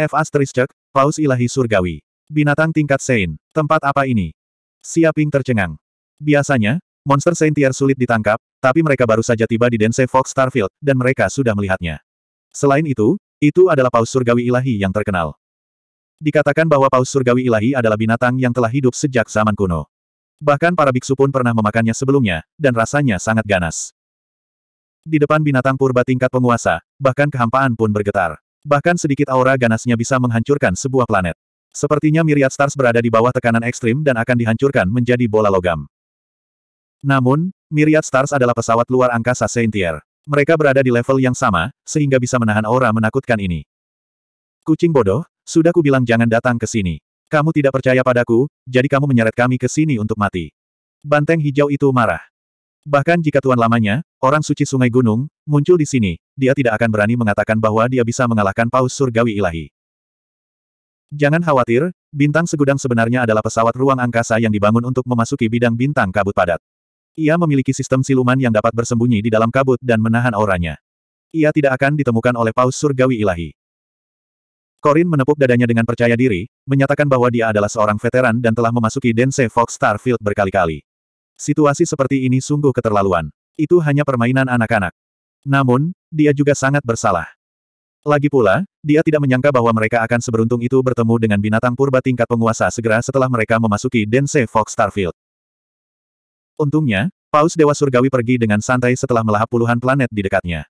F asterisk, paus ilahi surgawi. Binatang tingkat Sein. Tempat apa ini? Siaping tercengang. Biasanya, monster Saint Tier sulit ditangkap, tapi mereka baru saja tiba di Dense Fox Starfield, dan mereka sudah melihatnya. Selain itu, itu adalah paus surgawi ilahi yang terkenal. Dikatakan bahwa paus surgawi ilahi adalah binatang yang telah hidup sejak zaman kuno. Bahkan para biksu pun pernah memakannya sebelumnya, dan rasanya sangat ganas. Di depan binatang purba tingkat penguasa, bahkan kehampaan pun bergetar. Bahkan sedikit aura ganasnya bisa menghancurkan sebuah planet. Sepertinya Myriad Stars berada di bawah tekanan ekstrim dan akan dihancurkan menjadi bola logam. Namun, Myriad Stars adalah pesawat luar angkasa Saintier. Mereka berada di level yang sama, sehingga bisa menahan aura menakutkan ini. Kucing bodoh, sudah kubilang jangan datang ke sini. Kamu tidak percaya padaku, jadi kamu menyeret kami ke sini untuk mati. Banteng hijau itu marah. Bahkan jika tuan lamanya, orang suci sungai gunung, muncul di sini, dia tidak akan berani mengatakan bahwa dia bisa mengalahkan paus surgawi ilahi. Jangan khawatir, bintang segudang sebenarnya adalah pesawat ruang angkasa yang dibangun untuk memasuki bidang bintang kabut padat. Ia memiliki sistem siluman yang dapat bersembunyi di dalam kabut dan menahan auranya. Ia tidak akan ditemukan oleh paus surgawi ilahi. Korin menepuk dadanya dengan percaya diri, menyatakan bahwa dia adalah seorang veteran dan telah memasuki Dense Fox Starfield berkali-kali. Situasi seperti ini sungguh keterlaluan. Itu hanya permainan anak-anak. Namun, dia juga sangat bersalah. Lagi pula, dia tidak menyangka bahwa mereka akan seberuntung itu bertemu dengan binatang purba tingkat penguasa segera setelah mereka memasuki Dense Fox Starfield. Untungnya, Paus Dewa Surgawi pergi dengan santai setelah melahap puluhan planet di dekatnya.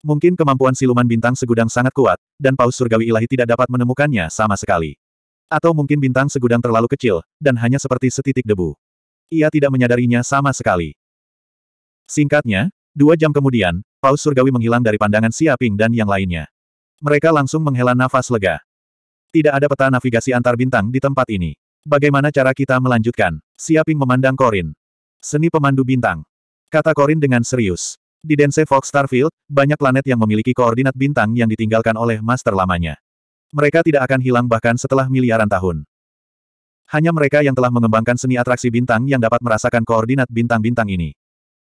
Mungkin kemampuan siluman bintang segudang sangat kuat, dan Paus Surgawi Ilahi tidak dapat menemukannya sama sekali. Atau mungkin bintang segudang terlalu kecil, dan hanya seperti setitik debu. Ia tidak menyadarinya sama sekali. Singkatnya, Dua jam kemudian, paus surgawi menghilang dari pandangan Siaping dan yang lainnya. Mereka langsung menghela nafas lega. Tidak ada peta navigasi antar bintang di tempat ini. Bagaimana cara kita melanjutkan? Siaping memandang Korin. Seni pemandu bintang. Kata Korin dengan serius. Di Dense Fox Starfield, banyak planet yang memiliki koordinat bintang yang ditinggalkan oleh master lamanya. Mereka tidak akan hilang bahkan setelah miliaran tahun. Hanya mereka yang telah mengembangkan seni atraksi bintang yang dapat merasakan koordinat bintang-bintang ini.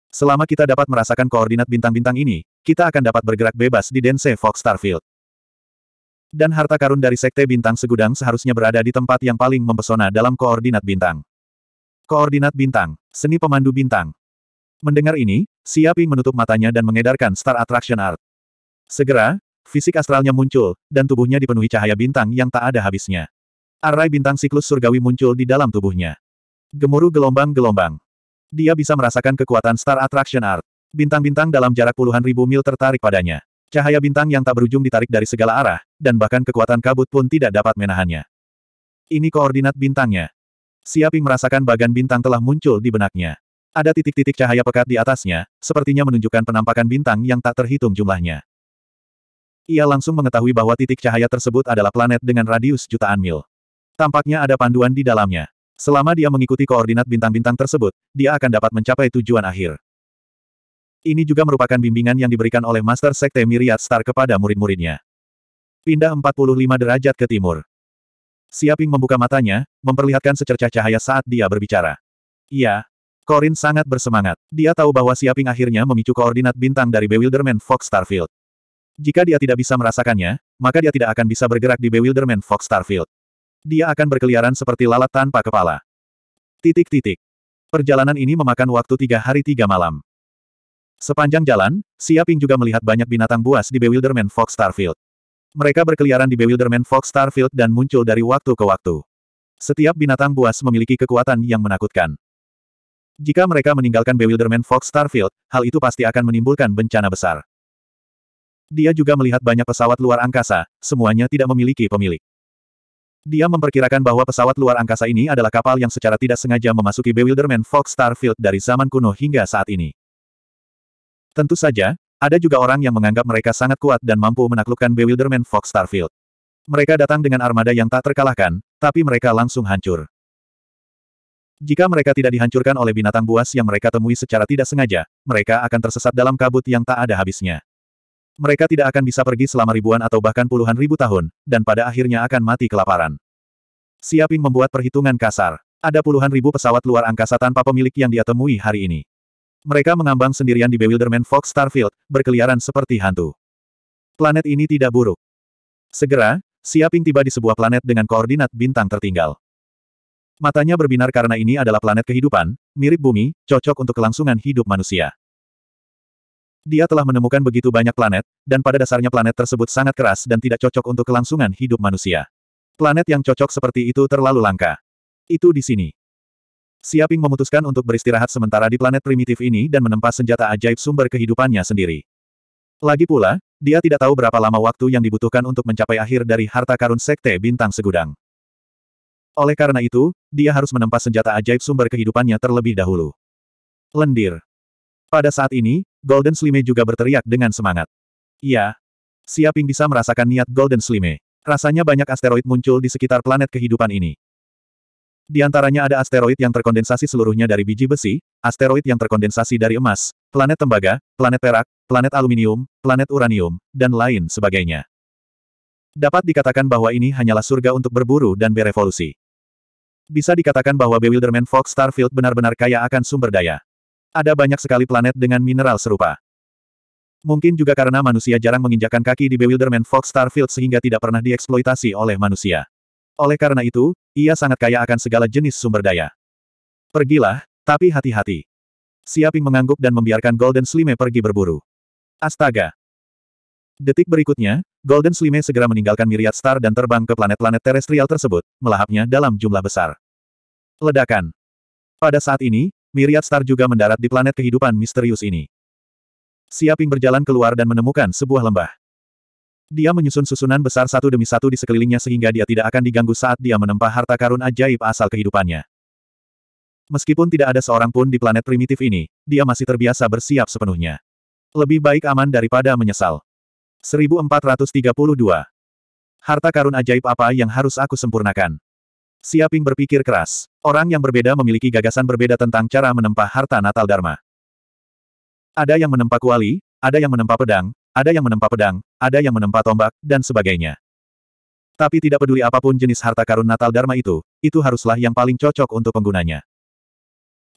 Selama kita dapat merasakan koordinat bintang-bintang ini, kita akan dapat bergerak bebas di Dense Fox Starfield. Dan harta karun dari Sekte Bintang Segudang seharusnya berada di tempat yang paling mempesona dalam koordinat bintang. Koordinat bintang, seni pemandu bintang. Mendengar ini, Siaping menutup matanya dan mengedarkan Star Attraction Art. Segera, fisik astralnya muncul, dan tubuhnya dipenuhi cahaya bintang yang tak ada habisnya. Arai bintang siklus surgawi muncul di dalam tubuhnya. Gemuruh gelombang-gelombang. Dia bisa merasakan kekuatan Star Attraction Art. Bintang-bintang dalam jarak puluhan ribu mil tertarik padanya. Cahaya bintang yang tak berujung ditarik dari segala arah, dan bahkan kekuatan kabut pun tidak dapat menahannya. Ini koordinat bintangnya. Siaping merasakan bagan bintang telah muncul di benaknya. Ada titik-titik cahaya pekat di atasnya, sepertinya menunjukkan penampakan bintang yang tak terhitung jumlahnya. Ia langsung mengetahui bahwa titik cahaya tersebut adalah planet dengan radius jutaan mil. Tampaknya ada panduan di dalamnya. Selama dia mengikuti koordinat bintang-bintang tersebut, dia akan dapat mencapai tujuan akhir. Ini juga merupakan bimbingan yang diberikan oleh Master Sekte Myriad Star kepada murid-muridnya. Pindah 45 derajat ke timur. Siaping membuka matanya, memperlihatkan secercah cahaya saat dia berbicara. Iya, Corin sangat bersemangat. Dia tahu bahwa Siaping akhirnya memicu koordinat bintang dari Bewilderman Fox Starfield. Jika dia tidak bisa merasakannya, maka dia tidak akan bisa bergerak di Bewilderman Fox Starfield. Dia akan berkeliaran seperti lalat tanpa kepala. Titik-titik. Perjalanan ini memakan waktu tiga hari tiga malam. Sepanjang jalan, Siaping juga melihat banyak binatang buas di Bewilderman Fox Starfield. Mereka berkeliaran di Bewilderman Fox Starfield dan muncul dari waktu ke waktu. Setiap binatang buas memiliki kekuatan yang menakutkan. Jika mereka meninggalkan Bewilderman Fox Starfield, hal itu pasti akan menimbulkan bencana besar. Dia juga melihat banyak pesawat luar angkasa, semuanya tidak memiliki pemilik. Dia memperkirakan bahwa pesawat luar angkasa ini adalah kapal yang secara tidak sengaja memasuki Bewilderment Fox Starfield dari zaman kuno hingga saat ini. Tentu saja, ada juga orang yang menganggap mereka sangat kuat dan mampu menaklukkan Bewilderment Fox Starfield. Mereka datang dengan armada yang tak terkalahkan, tapi mereka langsung hancur. Jika mereka tidak dihancurkan oleh binatang buas yang mereka temui secara tidak sengaja, mereka akan tersesat dalam kabut yang tak ada habisnya. Mereka tidak akan bisa pergi selama ribuan atau bahkan puluhan ribu tahun, dan pada akhirnya akan mati kelaparan. Siaping membuat perhitungan kasar. Ada puluhan ribu pesawat luar angkasa tanpa pemilik yang dia temui hari ini. Mereka mengambang sendirian di Bewilderment Fox Starfield, berkeliaran seperti hantu. Planet ini tidak buruk. Segera, Siaping tiba di sebuah planet dengan koordinat bintang tertinggal. Matanya berbinar karena ini adalah planet kehidupan, mirip bumi, cocok untuk kelangsungan hidup manusia. Dia telah menemukan begitu banyak planet, dan pada dasarnya planet tersebut sangat keras dan tidak cocok untuk kelangsungan hidup manusia. Planet yang cocok seperti itu terlalu langka. Itu di sini. Siaping memutuskan untuk beristirahat sementara di planet primitif ini dan menempa senjata ajaib sumber kehidupannya sendiri. Lagi pula, dia tidak tahu berapa lama waktu yang dibutuhkan untuk mencapai akhir dari harta karun sekte bintang segudang. Oleh karena itu, dia harus menempa senjata ajaib sumber kehidupannya terlebih dahulu. Lendir. Pada saat ini, Golden Slime juga berteriak dengan semangat. Iya. Siaping bisa merasakan niat Golden Slime. Rasanya banyak asteroid muncul di sekitar planet kehidupan ini. Di antaranya ada asteroid yang terkondensasi seluruhnya dari biji besi, asteroid yang terkondensasi dari emas, planet tembaga, planet perak, planet aluminium, planet uranium, dan lain sebagainya. Dapat dikatakan bahwa ini hanyalah surga untuk berburu dan berevolusi. Bisa dikatakan bahwa Bewilderment Fox Starfield benar-benar kaya akan sumber daya ada banyak sekali planet dengan mineral serupa. Mungkin juga karena manusia jarang menginjakkan kaki di Bewilderment Fox Starfield sehingga tidak pernah dieksploitasi oleh manusia. Oleh karena itu, ia sangat kaya akan segala jenis sumber daya. Pergilah, tapi hati-hati. Siaping mengangguk dan membiarkan Golden Slime pergi berburu. Astaga! Detik berikutnya, Golden Slime segera meninggalkan Myriad Star dan terbang ke planet-planet terestrial tersebut, melahapnya dalam jumlah besar. Ledakan. Pada saat ini, Miriat Star juga mendarat di planet kehidupan misterius ini. Siaping berjalan keluar dan menemukan sebuah lembah. Dia menyusun susunan besar satu demi satu di sekelilingnya sehingga dia tidak akan diganggu saat dia menempa harta karun ajaib asal kehidupannya. Meskipun tidak ada seorang pun di planet primitif ini, dia masih terbiasa bersiap sepenuhnya. Lebih baik aman daripada menyesal. 1432. Harta karun ajaib apa yang harus aku sempurnakan? Siaping berpikir keras. Orang yang berbeda memiliki gagasan berbeda tentang cara menempa harta Natal Dharma. Ada yang menempa kuali, ada yang menempa pedang, ada yang menempa pedang, ada yang menempa tombak, dan sebagainya. Tapi tidak peduli apapun jenis harta karun Natal Dharma itu, itu haruslah yang paling cocok untuk penggunanya.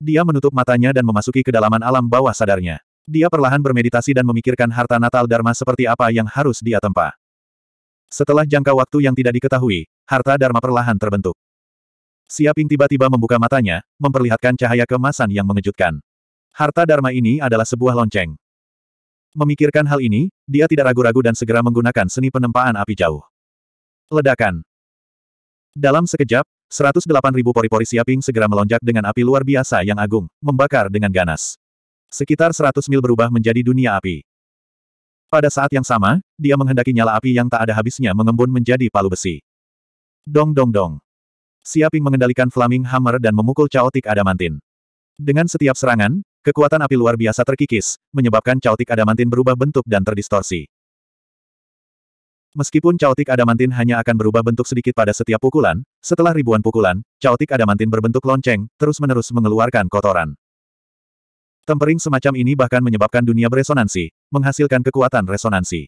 Dia menutup matanya dan memasuki kedalaman alam bawah sadarnya. Dia perlahan bermeditasi dan memikirkan harta Natal Dharma seperti apa yang harus dia tempa. Setelah jangka waktu yang tidak diketahui, harta Dharma perlahan terbentuk. Siaping tiba-tiba membuka matanya, memperlihatkan cahaya kemasan yang mengejutkan. Harta Dharma ini adalah sebuah lonceng. Memikirkan hal ini, dia tidak ragu-ragu dan segera menggunakan seni penempaan api jauh. Ledakan. Dalam sekejap, 108.000 pori-pori Siaping segera melonjak dengan api luar biasa yang agung, membakar dengan ganas. Sekitar 100 mil berubah menjadi dunia api. Pada saat yang sama, dia menghendaki nyala api yang tak ada habisnya mengembun menjadi palu besi. Dong dong dong. Siaping mengendalikan Flaming Hammer dan memukul Chaotic Adamantin. Dengan setiap serangan, kekuatan api luar biasa terkikis, menyebabkan Chaotic Adamantin berubah bentuk dan terdistorsi. Meskipun Chaotic Adamantin hanya akan berubah bentuk sedikit pada setiap pukulan, setelah ribuan pukulan, Chaotic Adamantin berbentuk lonceng, terus-menerus mengeluarkan kotoran. Tempering semacam ini bahkan menyebabkan dunia beresonansi, menghasilkan kekuatan resonansi.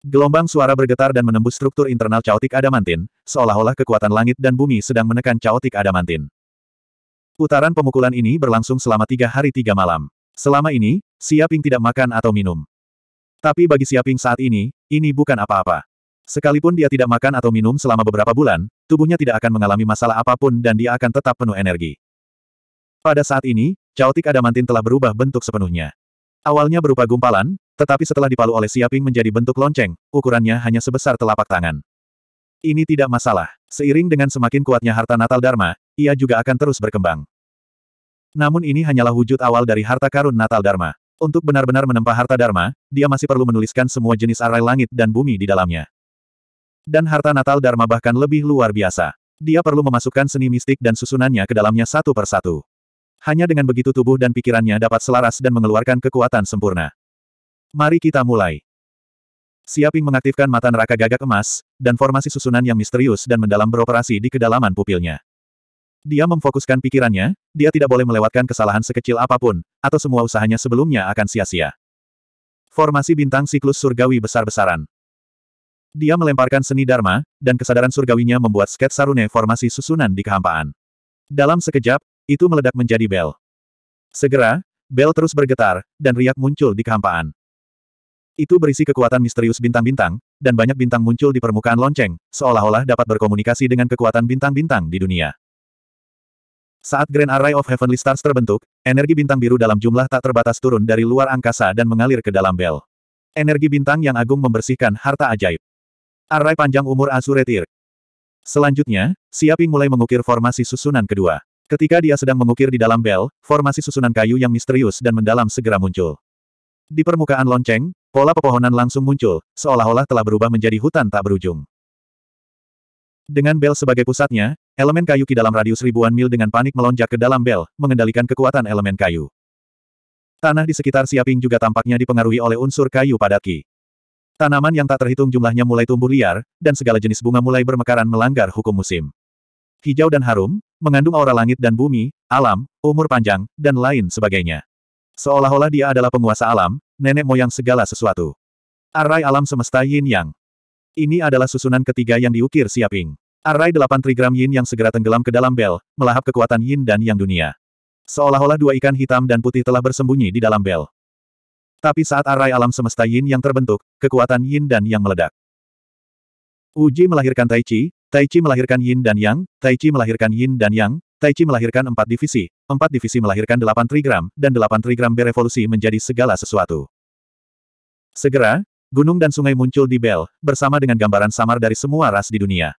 Gelombang suara bergetar dan menembus struktur internal caotik adamantin, seolah-olah kekuatan langit dan bumi sedang menekan caotik adamantin. Putaran pemukulan ini berlangsung selama tiga hari tiga malam. Selama ini, Siaping tidak makan atau minum. Tapi bagi Siaping saat ini, ini bukan apa-apa. Sekalipun dia tidak makan atau minum selama beberapa bulan, tubuhnya tidak akan mengalami masalah apapun dan dia akan tetap penuh energi. Pada saat ini, caotik adamantin telah berubah bentuk sepenuhnya. Awalnya berupa gumpalan, tetapi setelah dipalu oleh Siaping menjadi bentuk lonceng, ukurannya hanya sebesar telapak tangan. Ini tidak masalah. Seiring dengan semakin kuatnya harta Natal Dharma, ia juga akan terus berkembang. Namun ini hanyalah wujud awal dari harta karun Natal Dharma. Untuk benar-benar menempa harta Dharma, dia masih perlu menuliskan semua jenis arai langit dan bumi di dalamnya. Dan harta Natal Dharma bahkan lebih luar biasa. Dia perlu memasukkan seni mistik dan susunannya ke dalamnya satu persatu. Hanya dengan begitu tubuh dan pikirannya dapat selaras dan mengeluarkan kekuatan sempurna. Mari kita mulai. Siaping mengaktifkan mata neraka gagak emas, dan formasi susunan yang misterius dan mendalam beroperasi di kedalaman pupilnya. Dia memfokuskan pikirannya, dia tidak boleh melewatkan kesalahan sekecil apapun, atau semua usahanya sebelumnya akan sia-sia. Formasi bintang siklus surgawi besar-besaran. Dia melemparkan seni dharma, dan kesadaran surgawinya membuat sketsa rune formasi susunan di kehampaan. Dalam sekejap, itu meledak menjadi bel. Segera, bel terus bergetar, dan riak muncul di kehampaan. Itu berisi kekuatan misterius bintang-bintang, dan banyak bintang muncul di permukaan lonceng, seolah-olah dapat berkomunikasi dengan kekuatan bintang-bintang di dunia. Saat Grand Array of Heavenly Stars terbentuk, energi bintang biru dalam jumlah tak terbatas turun dari luar angkasa dan mengalir ke dalam bel. Energi bintang yang agung membersihkan harta ajaib. Array panjang umur Azuretir. Selanjutnya, Siaping mulai mengukir formasi susunan kedua. Ketika dia sedang mengukir di dalam bel, formasi susunan kayu yang misterius dan mendalam segera muncul. Di permukaan lonceng, Pola pepohonan langsung muncul, seolah-olah telah berubah menjadi hutan tak berujung. Dengan bel sebagai pusatnya, elemen kayu ki dalam radius ribuan mil dengan panik melonjak ke dalam bel, mengendalikan kekuatan elemen kayu. Tanah di sekitar Siaping juga tampaknya dipengaruhi oleh unsur kayu padat ki. Tanaman yang tak terhitung jumlahnya mulai tumbuh liar, dan segala jenis bunga mulai bermekaran melanggar hukum musim. Hijau dan harum, mengandung aura langit dan bumi, alam, umur panjang, dan lain sebagainya. Seolah-olah dia adalah penguasa alam, nenek moyang segala sesuatu. Arai alam semesta yin yang. Ini adalah susunan ketiga yang diukir Siaping. Arai delapan trigram yin yang segera tenggelam ke dalam bel, melahap kekuatan yin dan yang dunia. Seolah-olah dua ikan hitam dan putih telah bersembunyi di dalam bel. Tapi saat arai alam semesta yin yang terbentuk, kekuatan yin dan yang meledak. Uji melahirkan Tai Chi, Tai Chi melahirkan yin dan yang, Tai Chi melahirkan yin dan yang, Taichi melahirkan empat divisi, empat divisi melahirkan delapan trigram, dan delapan trigram berevolusi menjadi segala sesuatu. Segera, gunung dan sungai muncul di bel, bersama dengan gambaran samar dari semua ras di dunia.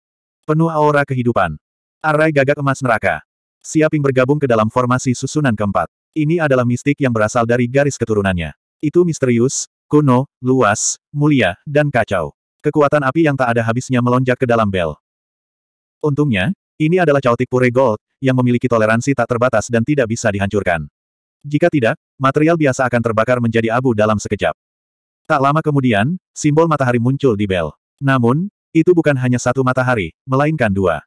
Penuh aura kehidupan. Arai gagak emas neraka. Siaping bergabung ke dalam formasi susunan keempat. Ini adalah mistik yang berasal dari garis keturunannya. Itu misterius, kuno, luas, mulia, dan kacau. Kekuatan api yang tak ada habisnya melonjak ke dalam bel. Untungnya, ini adalah caotik pure gold, yang memiliki toleransi tak terbatas dan tidak bisa dihancurkan. Jika tidak, material biasa akan terbakar menjadi abu dalam sekejap. Tak lama kemudian, simbol matahari muncul di bel. Namun, itu bukan hanya satu matahari, melainkan dua.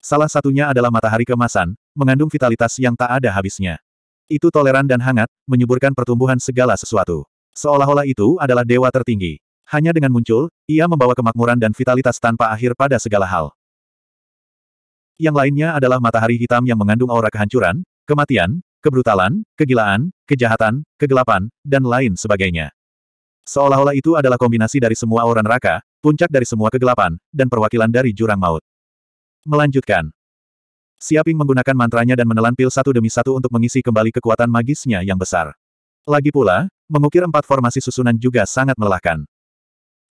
Salah satunya adalah matahari kemasan, mengandung vitalitas yang tak ada habisnya. Itu toleran dan hangat, menyuburkan pertumbuhan segala sesuatu. Seolah-olah itu adalah dewa tertinggi. Hanya dengan muncul, ia membawa kemakmuran dan vitalitas tanpa akhir pada segala hal. Yang lainnya adalah matahari hitam yang mengandung aura kehancuran, kematian, kebrutalan, kegilaan, kejahatan, kegelapan, dan lain sebagainya. Seolah-olah itu adalah kombinasi dari semua aura neraka, puncak dari semua kegelapan, dan perwakilan dari jurang maut. Melanjutkan. Siaping menggunakan mantranya dan menelan pil satu demi satu untuk mengisi kembali kekuatan magisnya yang besar. Lagi pula, mengukir empat formasi susunan juga sangat melelahkan.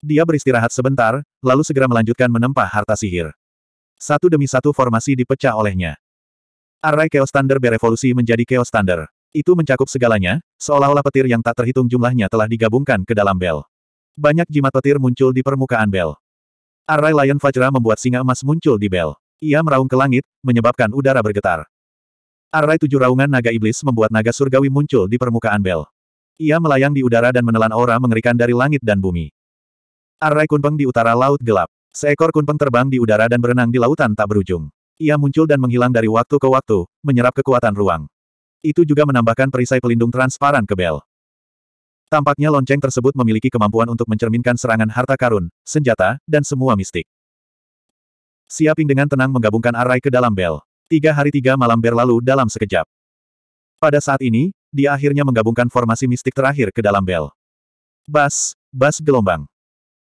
Dia beristirahat sebentar, lalu segera melanjutkan menempah harta sihir. Satu demi satu formasi dipecah olehnya. Array Chaos Thunder berevolusi menjadi Chaos Thunder. Itu mencakup segalanya, seolah-olah petir yang tak terhitung jumlahnya telah digabungkan ke dalam bel. Banyak jimat petir muncul di permukaan bel. Array Lion Fajra membuat singa emas muncul di bel. Ia meraung ke langit, menyebabkan udara bergetar. Array tujuh raungan naga iblis membuat naga surgawi muncul di permukaan bel. Ia melayang di udara dan menelan aura mengerikan dari langit dan bumi. Array Kunpeng di utara laut gelap. Seekor kunpeng terbang di udara dan berenang di lautan tak berujung. Ia muncul dan menghilang dari waktu ke waktu, menyerap kekuatan ruang. Itu juga menambahkan perisai pelindung transparan ke Bel. Tampaknya lonceng tersebut memiliki kemampuan untuk mencerminkan serangan harta karun, senjata, dan semua mistik. Siaping dengan tenang menggabungkan arai ke dalam Bel. Tiga hari tiga malam berlalu dalam sekejap. Pada saat ini, dia akhirnya menggabungkan formasi mistik terakhir ke dalam Bel. Bas, bas gelombang.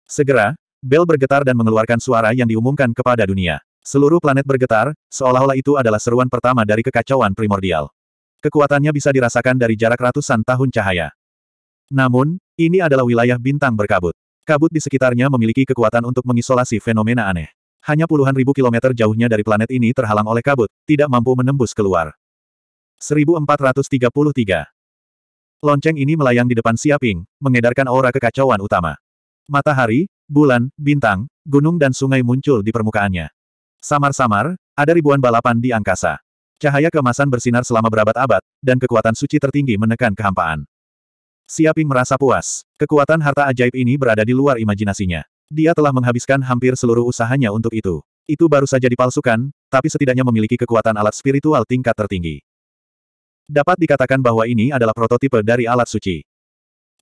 Segera, Bel bergetar dan mengeluarkan suara yang diumumkan kepada dunia. Seluruh planet bergetar, seolah-olah itu adalah seruan pertama dari kekacauan primordial. Kekuatannya bisa dirasakan dari jarak ratusan tahun cahaya. Namun, ini adalah wilayah bintang berkabut. Kabut di sekitarnya memiliki kekuatan untuk mengisolasi fenomena aneh. Hanya puluhan ribu kilometer jauhnya dari planet ini terhalang oleh kabut, tidak mampu menembus keluar. 1433 Lonceng ini melayang di depan Siaping, mengedarkan aura kekacauan utama. Matahari, bulan, bintang, gunung dan sungai muncul di permukaannya. Samar-samar, ada ribuan balapan di angkasa. Cahaya kemasan bersinar selama berabad-abad, dan kekuatan suci tertinggi menekan kehampaan. Siaping merasa puas. Kekuatan harta ajaib ini berada di luar imajinasinya. Dia telah menghabiskan hampir seluruh usahanya untuk itu. Itu baru saja dipalsukan, tapi setidaknya memiliki kekuatan alat spiritual tingkat tertinggi. Dapat dikatakan bahwa ini adalah prototipe dari alat suci.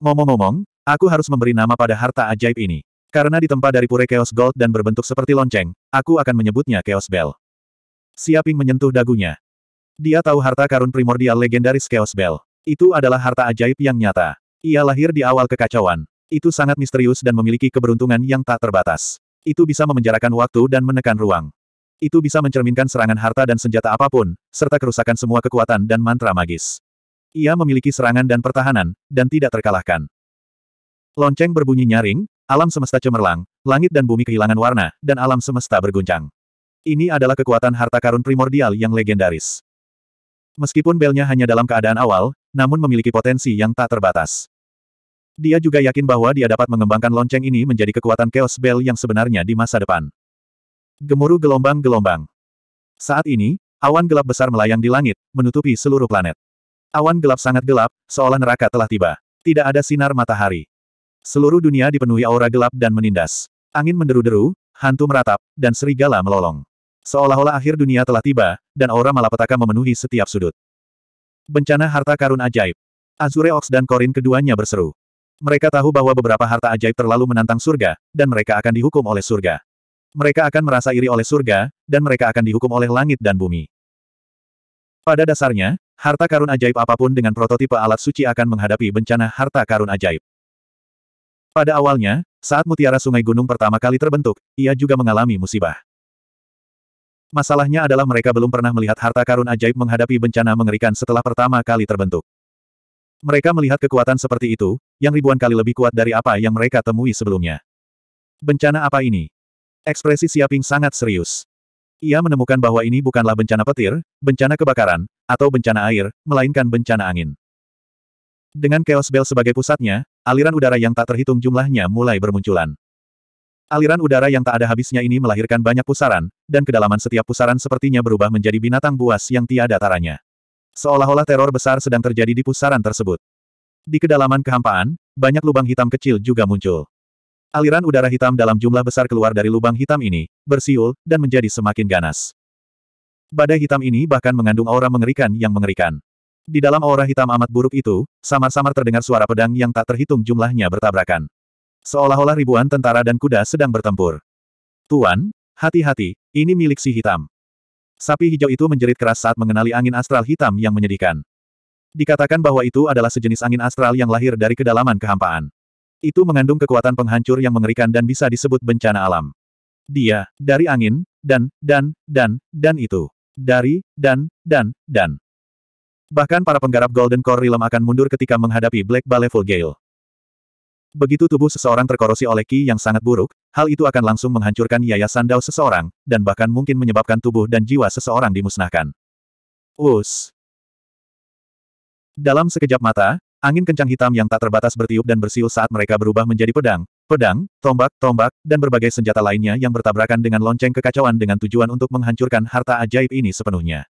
Ngomong-ngomong, aku harus memberi nama pada harta ajaib ini. Karena ditempa dari pure Chaos Gold dan berbentuk seperti lonceng, aku akan menyebutnya Chaos Bell. Siaping menyentuh dagunya. Dia tahu harta karun primordial legendaris Chaos Bell. Itu adalah harta ajaib yang nyata. Ia lahir di awal kekacauan. Itu sangat misterius dan memiliki keberuntungan yang tak terbatas. Itu bisa memenjarakan waktu dan menekan ruang. Itu bisa mencerminkan serangan harta dan senjata apapun, serta kerusakan semua kekuatan dan mantra magis. Ia memiliki serangan dan pertahanan, dan tidak terkalahkan. Lonceng berbunyi nyaring, Alam semesta cemerlang, langit dan bumi kehilangan warna, dan alam semesta berguncang. Ini adalah kekuatan harta karun primordial yang legendaris. Meskipun belnya hanya dalam keadaan awal, namun memiliki potensi yang tak terbatas. Dia juga yakin bahwa dia dapat mengembangkan lonceng ini menjadi kekuatan Chaos Bell yang sebenarnya di masa depan. Gemuruh gelombang-gelombang. Saat ini, awan gelap besar melayang di langit, menutupi seluruh planet. Awan gelap sangat gelap, seolah neraka telah tiba. Tidak ada sinar matahari. Seluruh dunia dipenuhi aura gelap dan menindas. Angin menderu-deru, hantu meratap, dan serigala melolong. Seolah-olah akhir dunia telah tiba, dan aura malapetaka memenuhi setiap sudut. Bencana harta karun ajaib. Azure Ox dan Korin keduanya berseru. Mereka tahu bahwa beberapa harta ajaib terlalu menantang surga, dan mereka akan dihukum oleh surga. Mereka akan merasa iri oleh surga, dan mereka akan dihukum oleh langit dan bumi. Pada dasarnya, harta karun ajaib apapun dengan prototipe alat suci akan menghadapi bencana harta karun ajaib. Pada awalnya, saat mutiara sungai gunung pertama kali terbentuk, ia juga mengalami musibah. Masalahnya adalah mereka belum pernah melihat harta karun ajaib menghadapi bencana mengerikan setelah pertama kali terbentuk. Mereka melihat kekuatan seperti itu, yang ribuan kali lebih kuat dari apa yang mereka temui sebelumnya. Bencana apa ini? Ekspresi Siaping sangat serius. Ia menemukan bahwa ini bukanlah bencana petir, bencana kebakaran, atau bencana air, melainkan bencana angin. Dengan Chaos Bell sebagai pusatnya, aliran udara yang tak terhitung jumlahnya mulai bermunculan. Aliran udara yang tak ada habisnya ini melahirkan banyak pusaran, dan kedalaman setiap pusaran sepertinya berubah menjadi binatang buas yang tiada taranya. Seolah-olah teror besar sedang terjadi di pusaran tersebut. Di kedalaman kehampaan, banyak lubang hitam kecil juga muncul. Aliran udara hitam dalam jumlah besar keluar dari lubang hitam ini, bersiul, dan menjadi semakin ganas. Badai hitam ini bahkan mengandung aura mengerikan yang mengerikan. Di dalam aura hitam amat buruk itu, samar-samar terdengar suara pedang yang tak terhitung jumlahnya bertabrakan. Seolah-olah ribuan tentara dan kuda sedang bertempur. Tuan, hati-hati, ini milik si hitam. Sapi hijau itu menjerit keras saat mengenali angin astral hitam yang menyedihkan. Dikatakan bahwa itu adalah sejenis angin astral yang lahir dari kedalaman kehampaan. Itu mengandung kekuatan penghancur yang mengerikan dan bisa disebut bencana alam. Dia, dari angin, dan, dan, dan, dan itu. Dari, dan, dan, dan. Bahkan para penggarap Golden Core Realm akan mundur ketika menghadapi Black Baleful Gale. Begitu tubuh seseorang terkorosi oleh ki yang sangat buruk, hal itu akan langsung menghancurkan yayasan dao seseorang, dan bahkan mungkin menyebabkan tubuh dan jiwa seseorang dimusnahkan. Us. Dalam sekejap mata, angin kencang hitam yang tak terbatas bertiup dan bersiul saat mereka berubah menjadi pedang, pedang, tombak, tombak, dan berbagai senjata lainnya yang bertabrakan dengan lonceng kekacauan dengan tujuan untuk menghancurkan harta ajaib ini sepenuhnya.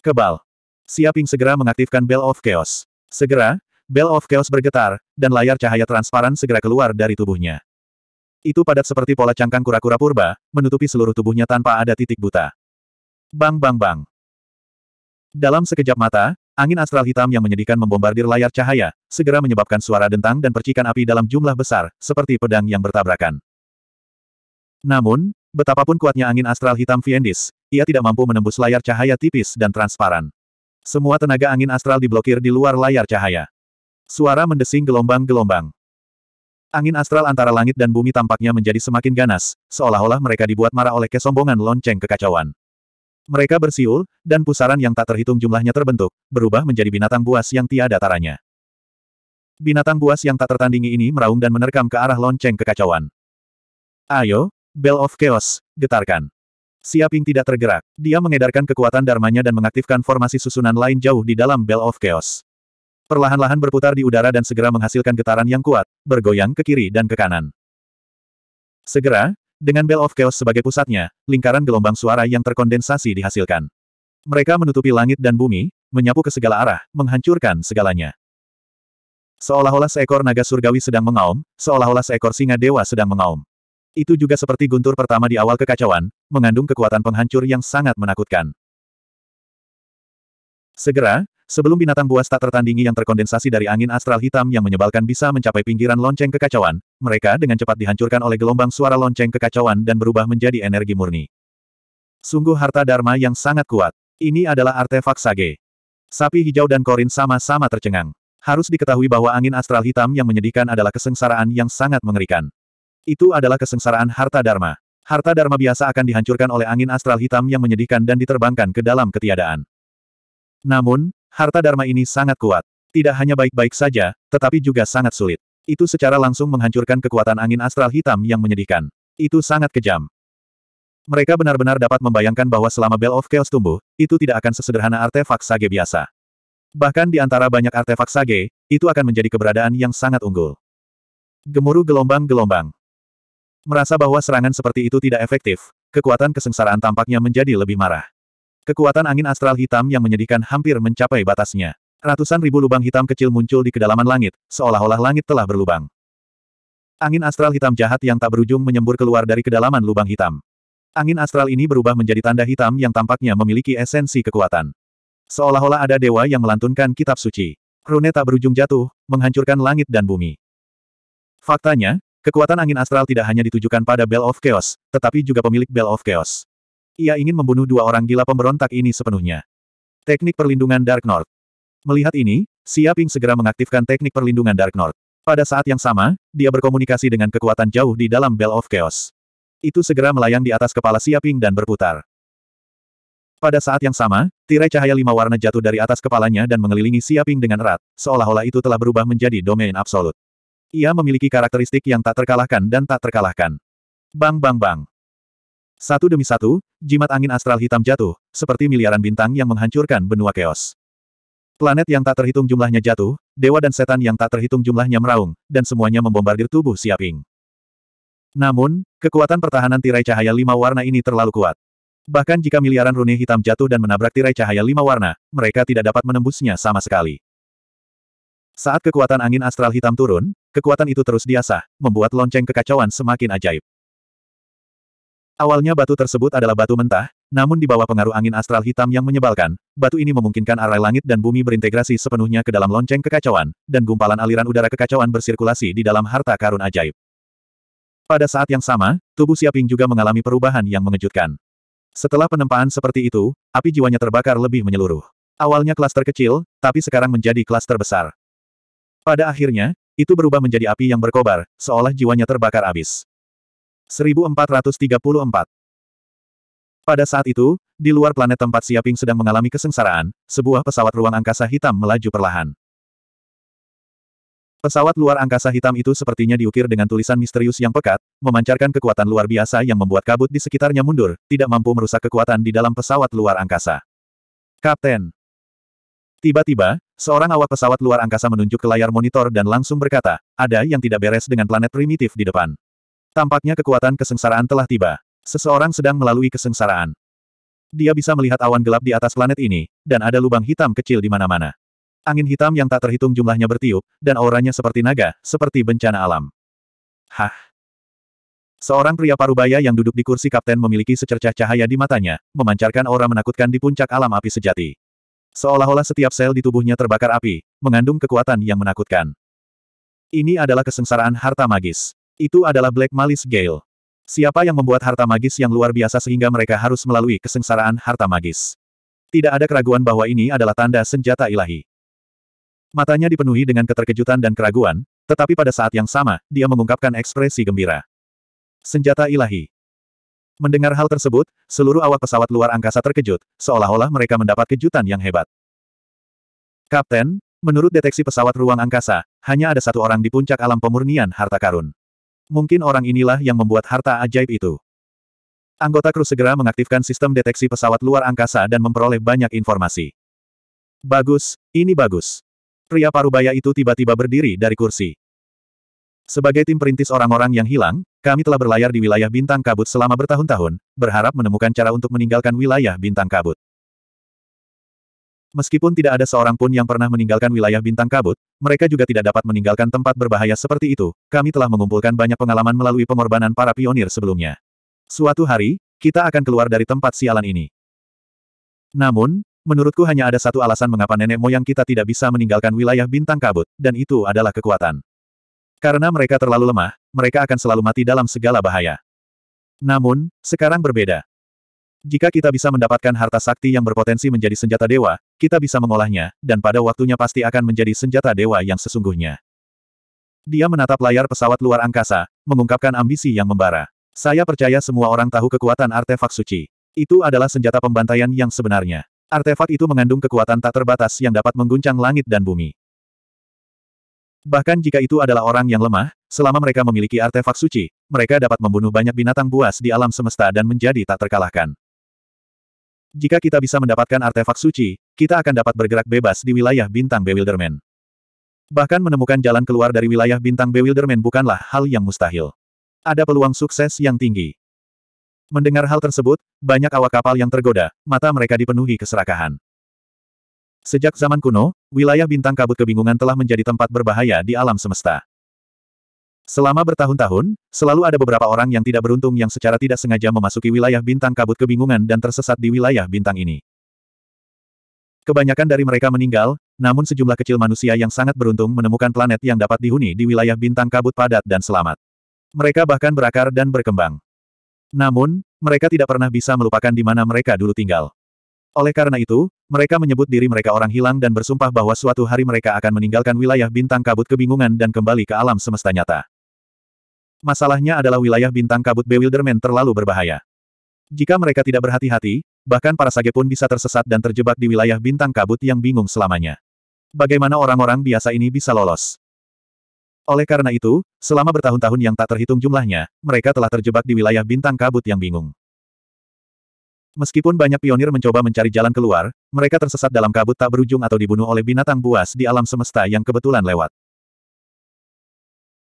Kebal. Siaping segera mengaktifkan Bell of Chaos. Segera, Bell of Chaos bergetar, dan layar cahaya transparan segera keluar dari tubuhnya. Itu padat seperti pola cangkang kura-kura purba, menutupi seluruh tubuhnya tanpa ada titik buta. Bang bang bang. Dalam sekejap mata, angin astral hitam yang menyedihkan membombardir layar cahaya, segera menyebabkan suara dentang dan percikan api dalam jumlah besar, seperti pedang yang bertabrakan. Namun, betapapun kuatnya angin astral hitam Viendis, ia tidak mampu menembus layar cahaya tipis dan transparan. Semua tenaga angin astral diblokir di luar layar cahaya. Suara mendesing gelombang-gelombang. Angin astral antara langit dan bumi tampaknya menjadi semakin ganas, seolah-olah mereka dibuat marah oleh kesombongan lonceng kekacauan. Mereka bersiul, dan pusaran yang tak terhitung jumlahnya terbentuk, berubah menjadi binatang buas yang tiada taranya. Binatang buas yang tak tertandingi ini meraung dan menerkam ke arah lonceng kekacauan. Ayo, Bell of Chaos, getarkan. Siaping tidak tergerak. Dia mengedarkan kekuatan darmanya dan mengaktifkan formasi susunan lain jauh di dalam Bell of Chaos. Perlahan-lahan berputar di udara dan segera menghasilkan getaran yang kuat, bergoyang ke kiri dan ke kanan. Segera, dengan Bell of Chaos sebagai pusatnya, lingkaran gelombang suara yang terkondensasi dihasilkan. Mereka menutupi langit dan bumi, menyapu ke segala arah, menghancurkan segalanya. Seolah-olah seekor naga surgawi sedang mengaum, seolah-olah seekor singa dewa sedang mengaum. Itu juga seperti guntur pertama di awal kekacauan, mengandung kekuatan penghancur yang sangat menakutkan. Segera, sebelum binatang buas tak tertandingi yang terkondensasi dari angin astral hitam yang menyebalkan bisa mencapai pinggiran lonceng kekacauan, mereka dengan cepat dihancurkan oleh gelombang suara lonceng kekacauan dan berubah menjadi energi murni. Sungguh harta dharma yang sangat kuat. Ini adalah artefak sage. Sapi hijau dan korin sama-sama tercengang. Harus diketahui bahwa angin astral hitam yang menyedihkan adalah kesengsaraan yang sangat mengerikan. Itu adalah kesengsaraan harta dharma. Harta dharma biasa akan dihancurkan oleh angin astral hitam yang menyedihkan dan diterbangkan ke dalam ketiadaan. Namun, harta dharma ini sangat kuat. Tidak hanya baik-baik saja, tetapi juga sangat sulit. Itu secara langsung menghancurkan kekuatan angin astral hitam yang menyedihkan. Itu sangat kejam. Mereka benar-benar dapat membayangkan bahwa selama Bell of Chaos tumbuh, itu tidak akan sesederhana artefak sage biasa. Bahkan di antara banyak artefak sage, itu akan menjadi keberadaan yang sangat unggul. Gemuruh gelombang-gelombang. Merasa bahwa serangan seperti itu tidak efektif, kekuatan kesengsaraan tampaknya menjadi lebih marah. Kekuatan angin astral hitam yang menyedihkan hampir mencapai batasnya. Ratusan ribu lubang hitam kecil muncul di kedalaman langit, seolah-olah langit telah berlubang. Angin astral hitam jahat yang tak berujung menyembur keluar dari kedalaman lubang hitam. Angin astral ini berubah menjadi tanda hitam yang tampaknya memiliki esensi kekuatan. Seolah-olah ada dewa yang melantunkan kitab suci. Rune tak berujung jatuh, menghancurkan langit dan bumi. Faktanya, Kekuatan angin astral tidak hanya ditujukan pada Bell of Chaos, tetapi juga pemilik Bell of Chaos. Ia ingin membunuh dua orang gila pemberontak ini sepenuhnya. Teknik perlindungan Dark North. Melihat ini, Xia Ping segera mengaktifkan teknik perlindungan Dark North. Pada saat yang sama, dia berkomunikasi dengan kekuatan jauh di dalam Bell of Chaos. Itu segera melayang di atas kepala Xia Ping dan berputar. Pada saat yang sama, tirai cahaya lima warna jatuh dari atas kepalanya dan mengelilingi Xia Ping dengan erat, seolah-olah itu telah berubah menjadi domain absolut. Ia memiliki karakteristik yang tak terkalahkan dan tak terkalahkan. Bang bang bang. Satu demi satu, jimat angin astral hitam jatuh, seperti miliaran bintang yang menghancurkan benua keos. Planet yang tak terhitung jumlahnya jatuh, dewa dan setan yang tak terhitung jumlahnya meraung, dan semuanya membombardir tubuh Siaping. Namun, kekuatan pertahanan tirai cahaya lima warna ini terlalu kuat. Bahkan jika miliaran rune hitam jatuh dan menabrak tirai cahaya lima warna, mereka tidak dapat menembusnya sama sekali. Saat kekuatan angin astral hitam turun, Kekuatan itu terus diasah, membuat lonceng kekacauan semakin ajaib. Awalnya batu tersebut adalah batu mentah, namun di bawah pengaruh angin astral hitam yang menyebalkan, batu ini memungkinkan arai langit dan bumi berintegrasi sepenuhnya ke dalam lonceng kekacauan, dan gumpalan aliran udara kekacauan bersirkulasi di dalam harta karun ajaib. Pada saat yang sama, tubuh Siaping juga mengalami perubahan yang mengejutkan. Setelah penempaan seperti itu, api jiwanya terbakar lebih menyeluruh. Awalnya klaster kecil, tapi sekarang menjadi klaster besar. Pada akhirnya, itu berubah menjadi api yang berkobar, seolah jiwanya terbakar habis. 1434 Pada saat itu, di luar planet tempat Siaping sedang mengalami kesengsaraan, sebuah pesawat ruang angkasa hitam melaju perlahan. Pesawat luar angkasa hitam itu sepertinya diukir dengan tulisan misterius yang pekat, memancarkan kekuatan luar biasa yang membuat kabut di sekitarnya mundur, tidak mampu merusak kekuatan di dalam pesawat luar angkasa. Kapten. Tiba-tiba, Seorang awak pesawat luar angkasa menunjuk ke layar monitor dan langsung berkata, ada yang tidak beres dengan planet primitif di depan. Tampaknya kekuatan kesengsaraan telah tiba. Seseorang sedang melalui kesengsaraan. Dia bisa melihat awan gelap di atas planet ini, dan ada lubang hitam kecil di mana-mana. Angin hitam yang tak terhitung jumlahnya bertiup, dan auranya seperti naga, seperti bencana alam. Hah? Seorang pria parubaya yang duduk di kursi kapten memiliki secercah cahaya di matanya, memancarkan aura menakutkan di puncak alam api sejati. Seolah-olah setiap sel di tubuhnya terbakar api, mengandung kekuatan yang menakutkan. Ini adalah kesengsaraan harta magis. Itu adalah Black Malice Gale. Siapa yang membuat harta magis yang luar biasa sehingga mereka harus melalui kesengsaraan harta magis? Tidak ada keraguan bahwa ini adalah tanda senjata ilahi. Matanya dipenuhi dengan keterkejutan dan keraguan, tetapi pada saat yang sama, dia mengungkapkan ekspresi gembira. Senjata ilahi. Mendengar hal tersebut, seluruh awak pesawat luar angkasa terkejut, seolah-olah mereka mendapat kejutan yang hebat. Kapten, menurut deteksi pesawat ruang angkasa, hanya ada satu orang di puncak alam pemurnian harta karun. Mungkin orang inilah yang membuat harta ajaib itu. Anggota kru segera mengaktifkan sistem deteksi pesawat luar angkasa dan memperoleh banyak informasi. Bagus, ini bagus. Pria parubaya itu tiba-tiba berdiri dari kursi. Sebagai tim perintis orang-orang yang hilang, kami telah berlayar di wilayah bintang kabut selama bertahun-tahun, berharap menemukan cara untuk meninggalkan wilayah bintang kabut. Meskipun tidak ada seorang pun yang pernah meninggalkan wilayah bintang kabut, mereka juga tidak dapat meninggalkan tempat berbahaya seperti itu. Kami telah mengumpulkan banyak pengalaman melalui pengorbanan para pionir sebelumnya. Suatu hari, kita akan keluar dari tempat sialan ini. Namun, menurutku hanya ada satu alasan mengapa nenek moyang kita tidak bisa meninggalkan wilayah bintang kabut, dan itu adalah kekuatan. Karena mereka terlalu lemah, mereka akan selalu mati dalam segala bahaya. Namun, sekarang berbeda. Jika kita bisa mendapatkan harta sakti yang berpotensi menjadi senjata dewa, kita bisa mengolahnya, dan pada waktunya pasti akan menjadi senjata dewa yang sesungguhnya. Dia menatap layar pesawat luar angkasa, mengungkapkan ambisi yang membara. Saya percaya semua orang tahu kekuatan artefak suci. Itu adalah senjata pembantaian yang sebenarnya. Artefak itu mengandung kekuatan tak terbatas yang dapat mengguncang langit dan bumi. Bahkan jika itu adalah orang yang lemah, selama mereka memiliki artefak suci, mereka dapat membunuh banyak binatang buas di alam semesta dan menjadi tak terkalahkan. Jika kita bisa mendapatkan artefak suci, kita akan dapat bergerak bebas di wilayah bintang bewilderman. Bahkan menemukan jalan keluar dari wilayah bintang bewilderman bukanlah hal yang mustahil. Ada peluang sukses yang tinggi. Mendengar hal tersebut, banyak awak kapal yang tergoda, mata mereka dipenuhi keserakahan. Sejak zaman kuno, wilayah bintang kabut kebingungan telah menjadi tempat berbahaya di alam semesta. Selama bertahun-tahun, selalu ada beberapa orang yang tidak beruntung yang secara tidak sengaja memasuki wilayah bintang kabut kebingungan dan tersesat di wilayah bintang ini. Kebanyakan dari mereka meninggal, namun sejumlah kecil manusia yang sangat beruntung menemukan planet yang dapat dihuni di wilayah bintang kabut padat dan selamat. Mereka bahkan berakar dan berkembang. Namun, mereka tidak pernah bisa melupakan di mana mereka dulu tinggal. Oleh karena itu, mereka menyebut diri mereka orang hilang dan bersumpah bahwa suatu hari mereka akan meninggalkan wilayah bintang kabut kebingungan dan kembali ke alam semesta nyata. Masalahnya adalah wilayah bintang kabut bewilderment terlalu berbahaya. Jika mereka tidak berhati-hati, bahkan para sage pun bisa tersesat dan terjebak di wilayah bintang kabut yang bingung selamanya. Bagaimana orang-orang biasa ini bisa lolos? Oleh karena itu, selama bertahun-tahun yang tak terhitung jumlahnya, mereka telah terjebak di wilayah bintang kabut yang bingung. Meskipun banyak pionir mencoba mencari jalan keluar, mereka tersesat dalam kabut tak berujung atau dibunuh oleh binatang buas di alam semesta yang kebetulan lewat.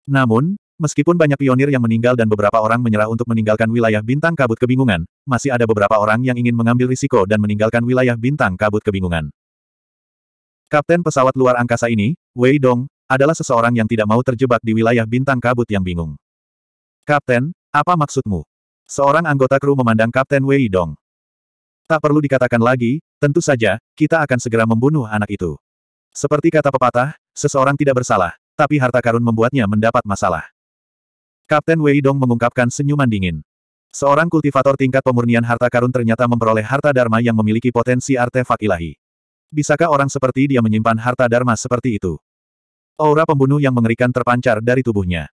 Namun, meskipun banyak pionir yang meninggal dan beberapa orang menyerah untuk meninggalkan wilayah bintang kabut kebingungan, masih ada beberapa orang yang ingin mengambil risiko dan meninggalkan wilayah bintang kabut kebingungan. Kapten pesawat luar angkasa ini, Wei Dong, adalah seseorang yang tidak mau terjebak di wilayah bintang kabut yang bingung. Kapten, apa maksudmu? Seorang anggota kru memandang Kapten Wei Dong. Tak perlu dikatakan lagi, tentu saja, kita akan segera membunuh anak itu. Seperti kata pepatah, seseorang tidak bersalah, tapi harta karun membuatnya mendapat masalah. Kapten Wei Dong mengungkapkan senyuman dingin. Seorang kultivator tingkat pemurnian harta karun ternyata memperoleh harta dharma yang memiliki potensi artefak ilahi. Bisakah orang seperti dia menyimpan harta dharma seperti itu? Aura pembunuh yang mengerikan terpancar dari tubuhnya.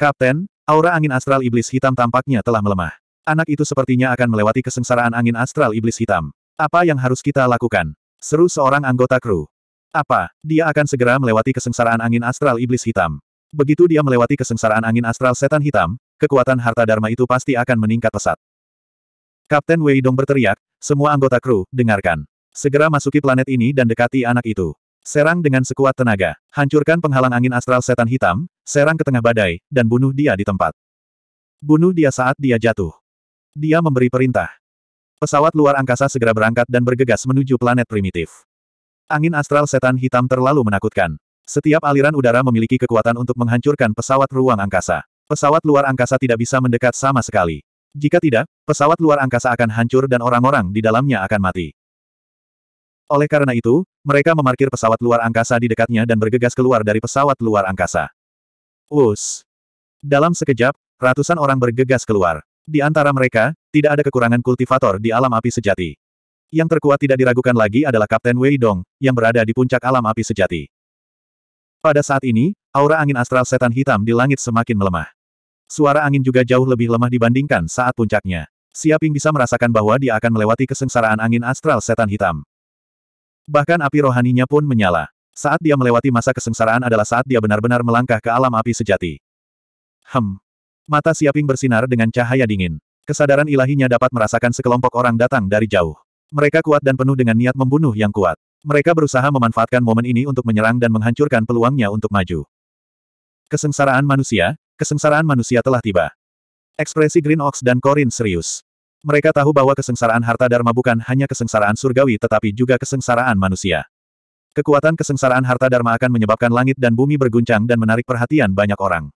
Kapten, aura angin astral iblis hitam tampaknya telah melemah. Anak itu sepertinya akan melewati kesengsaraan angin astral iblis hitam. Apa yang harus kita lakukan? Seru seorang anggota kru. Apa? Dia akan segera melewati kesengsaraan angin astral iblis hitam. Begitu dia melewati kesengsaraan angin astral setan hitam, kekuatan harta dharma itu pasti akan meningkat pesat. Kapten Wei Dong berteriak, semua anggota kru, dengarkan. Segera masuki planet ini dan dekati anak itu. Serang dengan sekuat tenaga. Hancurkan penghalang angin astral setan hitam, serang ke tengah badai, dan bunuh dia di tempat. Bunuh dia saat dia jatuh. Dia memberi perintah. Pesawat luar angkasa segera berangkat dan bergegas menuju planet primitif. Angin astral setan hitam terlalu menakutkan. Setiap aliran udara memiliki kekuatan untuk menghancurkan pesawat ruang angkasa. Pesawat luar angkasa tidak bisa mendekat sama sekali. Jika tidak, pesawat luar angkasa akan hancur dan orang-orang di dalamnya akan mati. Oleh karena itu, mereka memarkir pesawat luar angkasa di dekatnya dan bergegas keluar dari pesawat luar angkasa. Us. Dalam sekejap, ratusan orang bergegas keluar. Di antara mereka, tidak ada kekurangan kultivator di alam api sejati. Yang terkuat tidak diragukan lagi adalah Kapten Wei Dong, yang berada di puncak alam api sejati. Pada saat ini, aura angin astral setan hitam di langit semakin melemah. Suara angin juga jauh lebih lemah dibandingkan saat puncaknya. Siaping bisa merasakan bahwa dia akan melewati kesengsaraan angin astral setan hitam. Bahkan api rohaninya pun menyala. Saat dia melewati masa kesengsaraan adalah saat dia benar-benar melangkah ke alam api sejati. Hmm. Mata Siaping bersinar dengan cahaya dingin. Kesadaran ilahinya dapat merasakan sekelompok orang datang dari jauh. Mereka kuat dan penuh dengan niat membunuh yang kuat. Mereka berusaha memanfaatkan momen ini untuk menyerang dan menghancurkan peluangnya untuk maju. Kesengsaraan manusia, kesengsaraan manusia telah tiba. Ekspresi Green Ox dan Corin serius. Mereka tahu bahwa kesengsaraan harta dharma bukan hanya kesengsaraan surgawi tetapi juga kesengsaraan manusia. Kekuatan kesengsaraan harta dharma akan menyebabkan langit dan bumi berguncang dan menarik perhatian banyak orang.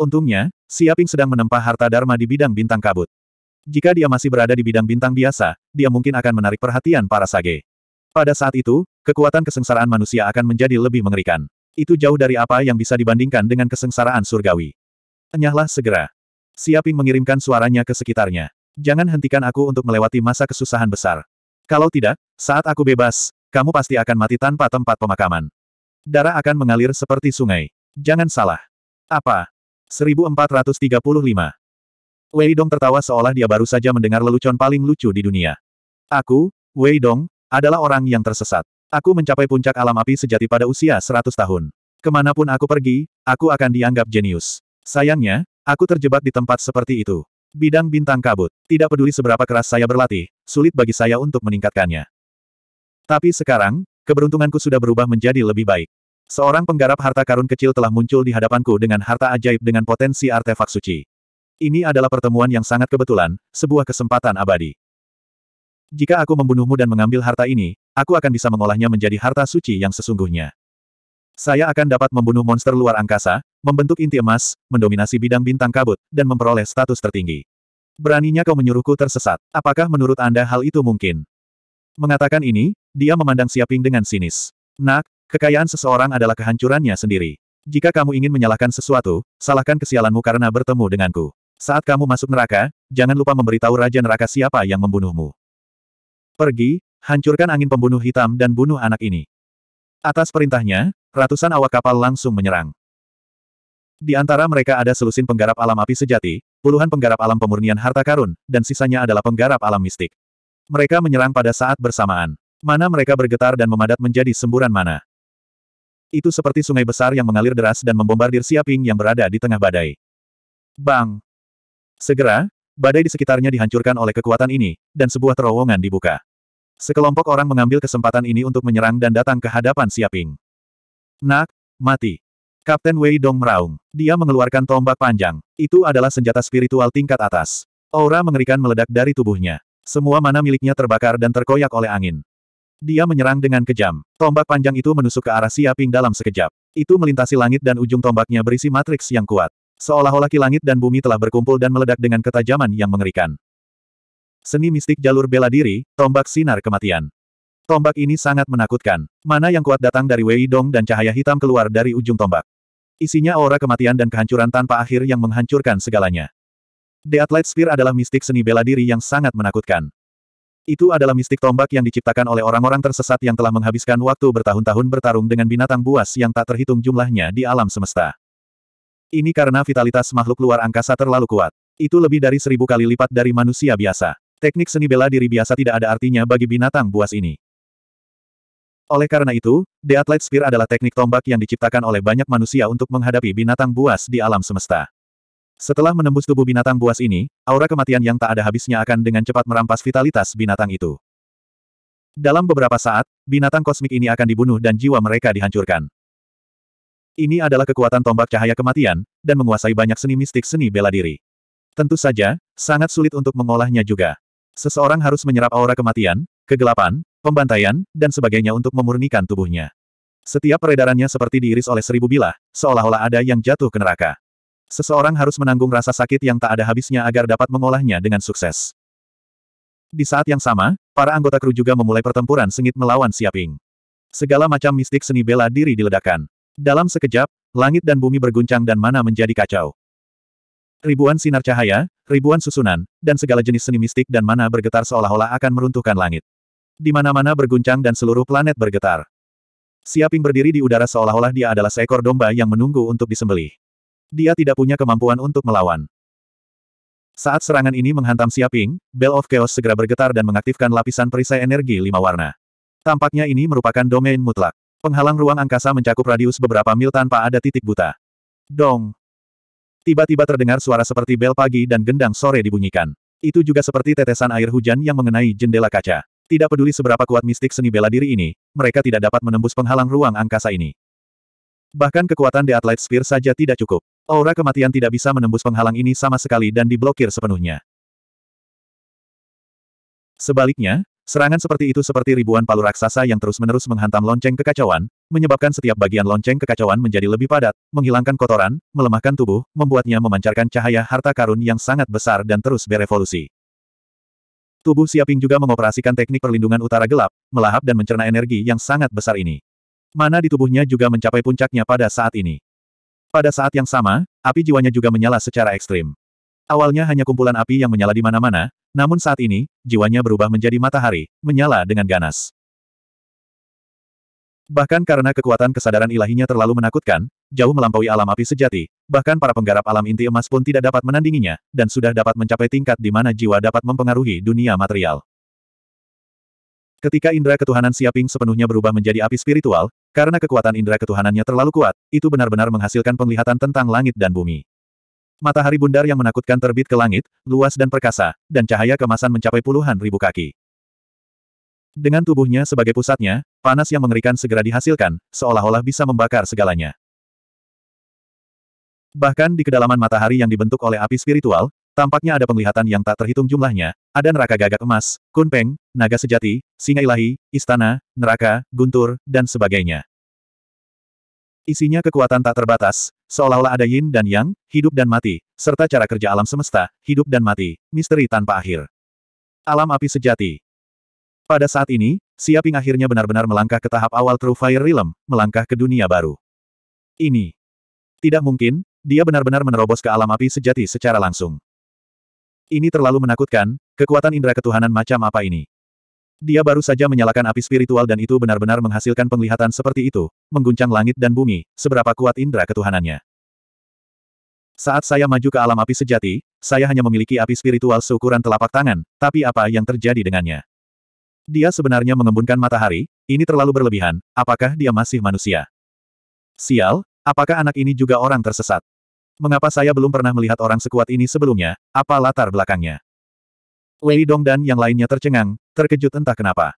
Untungnya, Siaping sedang menempa harta Dharma di bidang bintang kabut. Jika dia masih berada di bidang bintang biasa, dia mungkin akan menarik perhatian para sage. Pada saat itu, kekuatan kesengsaraan manusia akan menjadi lebih mengerikan. Itu jauh dari apa yang bisa dibandingkan dengan kesengsaraan surgawi. Enyahlah segera. Siaping mengirimkan suaranya ke sekitarnya. Jangan hentikan aku untuk melewati masa kesusahan besar. Kalau tidak, saat aku bebas, kamu pasti akan mati tanpa tempat pemakaman. Darah akan mengalir seperti sungai. Jangan salah. Apa? 1435. Wei Dong tertawa seolah dia baru saja mendengar lelucon paling lucu di dunia. Aku, Wei Dong, adalah orang yang tersesat. Aku mencapai puncak alam api sejati pada usia 100 tahun. Kemanapun aku pergi, aku akan dianggap jenius. Sayangnya, aku terjebak di tempat seperti itu. Bidang bintang kabut. Tidak peduli seberapa keras saya berlatih, sulit bagi saya untuk meningkatkannya. Tapi sekarang, keberuntunganku sudah berubah menjadi lebih baik. Seorang penggarap harta karun kecil telah muncul di hadapanku dengan harta ajaib dengan potensi artefak suci. Ini adalah pertemuan yang sangat kebetulan, sebuah kesempatan abadi. Jika aku membunuhmu dan mengambil harta ini, aku akan bisa mengolahnya menjadi harta suci yang sesungguhnya. Saya akan dapat membunuh monster luar angkasa, membentuk inti emas, mendominasi bidang bintang kabut, dan memperoleh status tertinggi. Beraninya kau menyuruhku tersesat. Apakah menurut Anda hal itu mungkin? Mengatakan ini, dia memandang Siaping dengan sinis. Nak, Kekayaan seseorang adalah kehancurannya sendiri. Jika kamu ingin menyalahkan sesuatu, salahkan kesialanmu karena bertemu denganku. Saat kamu masuk neraka, jangan lupa memberitahu Raja Neraka siapa yang membunuhmu. Pergi, hancurkan angin pembunuh hitam dan bunuh anak ini. Atas perintahnya, ratusan awak kapal langsung menyerang. Di antara mereka ada selusin penggarap alam api sejati, puluhan penggarap alam pemurnian harta karun, dan sisanya adalah penggarap alam mistik. Mereka menyerang pada saat bersamaan. Mana mereka bergetar dan memadat menjadi semburan mana. Itu seperti sungai besar yang mengalir deras dan membombardir Siaping yang berada di tengah badai. Bang! Segera, badai di sekitarnya dihancurkan oleh kekuatan ini, dan sebuah terowongan dibuka. Sekelompok orang mengambil kesempatan ini untuk menyerang dan datang ke hadapan Siaping. Nak, mati. Kapten Wei Dong meraung. Dia mengeluarkan tombak panjang. Itu adalah senjata spiritual tingkat atas. Aura mengerikan meledak dari tubuhnya. Semua mana miliknya terbakar dan terkoyak oleh angin. Dia menyerang dengan kejam. Tombak panjang itu menusuk ke arah Siaping dalam sekejap. Itu melintasi langit dan ujung tombaknya berisi matriks yang kuat. Seolah-olah ki langit dan bumi telah berkumpul dan meledak dengan ketajaman yang mengerikan. Seni mistik jalur bela diri, tombak sinar kematian. Tombak ini sangat menakutkan. Mana yang kuat datang dari Wei Dong dan cahaya hitam keluar dari ujung tombak. Isinya aura kematian dan kehancuran tanpa akhir yang menghancurkan segalanya. The Atlet Sphere adalah mistik seni bela diri yang sangat menakutkan. Itu adalah mistik tombak yang diciptakan oleh orang-orang tersesat yang telah menghabiskan waktu bertahun-tahun bertarung dengan binatang buas yang tak terhitung jumlahnya di alam semesta. Ini karena vitalitas makhluk luar angkasa terlalu kuat. Itu lebih dari seribu kali lipat dari manusia biasa. Teknik seni bela diri biasa tidak ada artinya bagi binatang buas ini. Oleh karena itu, The Athlete Spear adalah teknik tombak yang diciptakan oleh banyak manusia untuk menghadapi binatang buas di alam semesta. Setelah menembus tubuh binatang buas ini, aura kematian yang tak ada habisnya akan dengan cepat merampas vitalitas binatang itu. Dalam beberapa saat, binatang kosmik ini akan dibunuh dan jiwa mereka dihancurkan. Ini adalah kekuatan tombak cahaya kematian, dan menguasai banyak seni mistik seni bela diri. Tentu saja, sangat sulit untuk mengolahnya juga. Seseorang harus menyerap aura kematian, kegelapan, pembantaian, dan sebagainya untuk memurnikan tubuhnya. Setiap peredarannya seperti diiris oleh seribu bilah, seolah-olah ada yang jatuh ke neraka. Seseorang harus menanggung rasa sakit yang tak ada habisnya agar dapat mengolahnya dengan sukses. Di saat yang sama, para anggota kru juga memulai pertempuran sengit melawan Siaping. Segala macam mistik seni bela diri diledakkan. Dalam sekejap, langit dan bumi berguncang dan mana menjadi kacau. Ribuan sinar cahaya, ribuan susunan, dan segala jenis seni mistik dan mana bergetar seolah-olah akan meruntuhkan langit. Di mana-mana berguncang dan seluruh planet bergetar. Siaping berdiri di udara seolah-olah dia adalah seekor domba yang menunggu untuk disembelih. Dia tidak punya kemampuan untuk melawan. Saat serangan ini menghantam Siaping, Bell of Chaos segera bergetar dan mengaktifkan lapisan perisai energi lima warna. Tampaknya ini merupakan domain mutlak. Penghalang ruang angkasa mencakup radius beberapa mil tanpa ada titik buta. Dong! Tiba-tiba terdengar suara seperti bel pagi dan gendang sore dibunyikan. Itu juga seperti tetesan air hujan yang mengenai jendela kaca. Tidak peduli seberapa kuat mistik seni bela diri ini, mereka tidak dapat menembus penghalang ruang angkasa ini. Bahkan kekuatan The Atlet Sphere saja tidak cukup. Aura kematian tidak bisa menembus penghalang ini sama sekali dan diblokir sepenuhnya. Sebaliknya, serangan seperti itu seperti ribuan palu raksasa yang terus-menerus menghantam lonceng kekacauan, menyebabkan setiap bagian lonceng kekacauan menjadi lebih padat, menghilangkan kotoran, melemahkan tubuh, membuatnya memancarkan cahaya harta karun yang sangat besar dan terus berevolusi. Tubuh Siaping juga mengoperasikan teknik perlindungan utara gelap, melahap dan mencerna energi yang sangat besar ini. Mana di tubuhnya juga mencapai puncaknya pada saat ini. Pada saat yang sama, api jiwanya juga menyala secara ekstrim. Awalnya hanya kumpulan api yang menyala di mana-mana, namun saat ini, jiwanya berubah menjadi matahari, menyala dengan ganas. Bahkan karena kekuatan kesadaran ilahinya terlalu menakutkan, jauh melampaui alam api sejati, bahkan para penggarap alam inti emas pun tidak dapat menandinginya, dan sudah dapat mencapai tingkat di mana jiwa dapat mempengaruhi dunia material. Ketika indera ketuhanan Siaping sepenuhnya berubah menjadi api spiritual, karena kekuatan indera ketuhanannya terlalu kuat, itu benar-benar menghasilkan penglihatan tentang langit dan bumi. Matahari bundar yang menakutkan terbit ke langit, luas dan perkasa, dan cahaya kemasan mencapai puluhan ribu kaki. Dengan tubuhnya sebagai pusatnya, panas yang mengerikan segera dihasilkan, seolah-olah bisa membakar segalanya. Bahkan di kedalaman matahari yang dibentuk oleh api spiritual, Tampaknya ada penglihatan yang tak terhitung jumlahnya, ada neraka gagak emas, kunpeng, naga sejati, singa ilahi, istana, neraka, guntur, dan sebagainya. Isinya kekuatan tak terbatas, seolah-olah ada yin dan yang, hidup dan mati, serta cara kerja alam semesta, hidup dan mati, misteri tanpa akhir. Alam api sejati. Pada saat ini, Siaping akhirnya benar-benar melangkah ke tahap awal True Fire Realm, melangkah ke dunia baru. Ini. Tidak mungkin, dia benar-benar menerobos ke alam api sejati secara langsung. Ini terlalu menakutkan, kekuatan indera ketuhanan macam apa ini? Dia baru saja menyalakan api spiritual dan itu benar-benar menghasilkan penglihatan seperti itu, mengguncang langit dan bumi, seberapa kuat indera ketuhanannya. Saat saya maju ke alam api sejati, saya hanya memiliki api spiritual seukuran telapak tangan, tapi apa yang terjadi dengannya? Dia sebenarnya mengembunkan matahari, ini terlalu berlebihan, apakah dia masih manusia? Sial, apakah anak ini juga orang tersesat? Mengapa saya belum pernah melihat orang sekuat ini sebelumnya, apa latar belakangnya? Wei Dong dan yang lainnya tercengang, terkejut entah kenapa.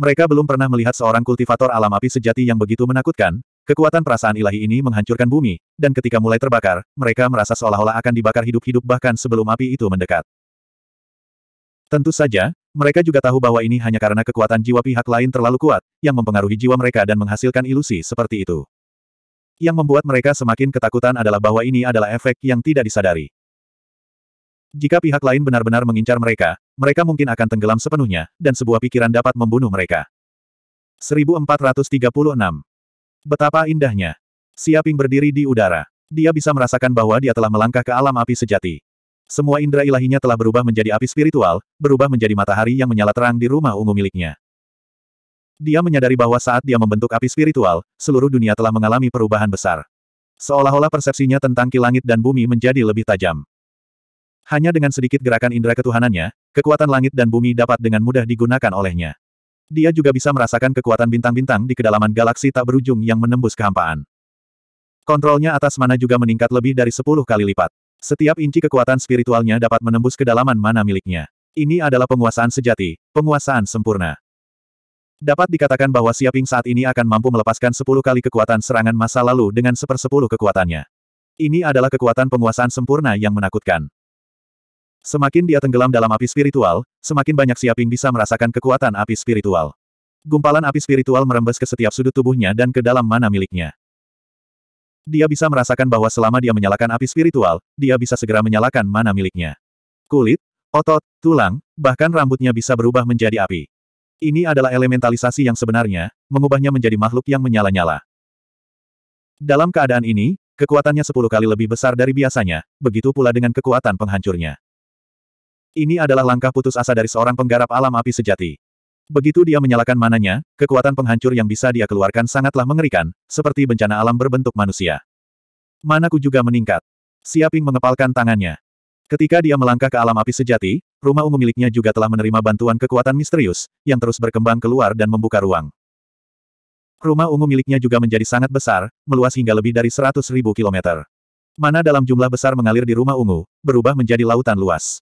Mereka belum pernah melihat seorang kultivator alam api sejati yang begitu menakutkan, kekuatan perasaan ilahi ini menghancurkan bumi, dan ketika mulai terbakar, mereka merasa seolah-olah akan dibakar hidup-hidup bahkan sebelum api itu mendekat. Tentu saja, mereka juga tahu bahwa ini hanya karena kekuatan jiwa pihak lain terlalu kuat, yang mempengaruhi jiwa mereka dan menghasilkan ilusi seperti itu. Yang membuat mereka semakin ketakutan adalah bahwa ini adalah efek yang tidak disadari. Jika pihak lain benar-benar mengincar mereka, mereka mungkin akan tenggelam sepenuhnya, dan sebuah pikiran dapat membunuh mereka. 1436 Betapa indahnya. Siaping berdiri di udara. Dia bisa merasakan bahwa dia telah melangkah ke alam api sejati. Semua indera ilahinya telah berubah menjadi api spiritual, berubah menjadi matahari yang menyala terang di rumah ungu miliknya. Dia menyadari bahwa saat dia membentuk api spiritual, seluruh dunia telah mengalami perubahan besar. Seolah-olah persepsinya tentang kilangit dan bumi menjadi lebih tajam. Hanya dengan sedikit gerakan indera ketuhanannya, kekuatan langit dan bumi dapat dengan mudah digunakan olehnya. Dia juga bisa merasakan kekuatan bintang-bintang di kedalaman galaksi tak berujung yang menembus kehampaan. Kontrolnya atas mana juga meningkat lebih dari 10 kali lipat. Setiap inci kekuatan spiritualnya dapat menembus kedalaman mana miliknya. Ini adalah penguasaan sejati, penguasaan sempurna. Dapat dikatakan bahwa Siaping saat ini akan mampu melepaskan 10 kali kekuatan serangan masa lalu dengan sepersepuluh kekuatannya. Ini adalah kekuatan penguasaan sempurna yang menakutkan. Semakin dia tenggelam dalam api spiritual, semakin banyak Siaping bisa merasakan kekuatan api spiritual. Gumpalan api spiritual merembes ke setiap sudut tubuhnya dan ke dalam mana miliknya. Dia bisa merasakan bahwa selama dia menyalakan api spiritual, dia bisa segera menyalakan mana miliknya. Kulit, otot, tulang, bahkan rambutnya bisa berubah menjadi api. Ini adalah elementalisasi yang sebenarnya, mengubahnya menjadi makhluk yang menyala-nyala. Dalam keadaan ini, kekuatannya sepuluh kali lebih besar dari biasanya, begitu pula dengan kekuatan penghancurnya. Ini adalah langkah putus asa dari seorang penggarap alam api sejati. Begitu dia menyalakan mananya, kekuatan penghancur yang bisa dia keluarkan sangatlah mengerikan, seperti bencana alam berbentuk manusia. Manaku juga meningkat. Siaping mengepalkan tangannya. Ketika dia melangkah ke alam api sejati, rumah ungu miliknya juga telah menerima bantuan kekuatan misterius, yang terus berkembang keluar dan membuka ruang. Rumah ungu miliknya juga menjadi sangat besar, meluas hingga lebih dari 100 ribu kilometer. Mana dalam jumlah besar mengalir di rumah ungu, berubah menjadi lautan luas.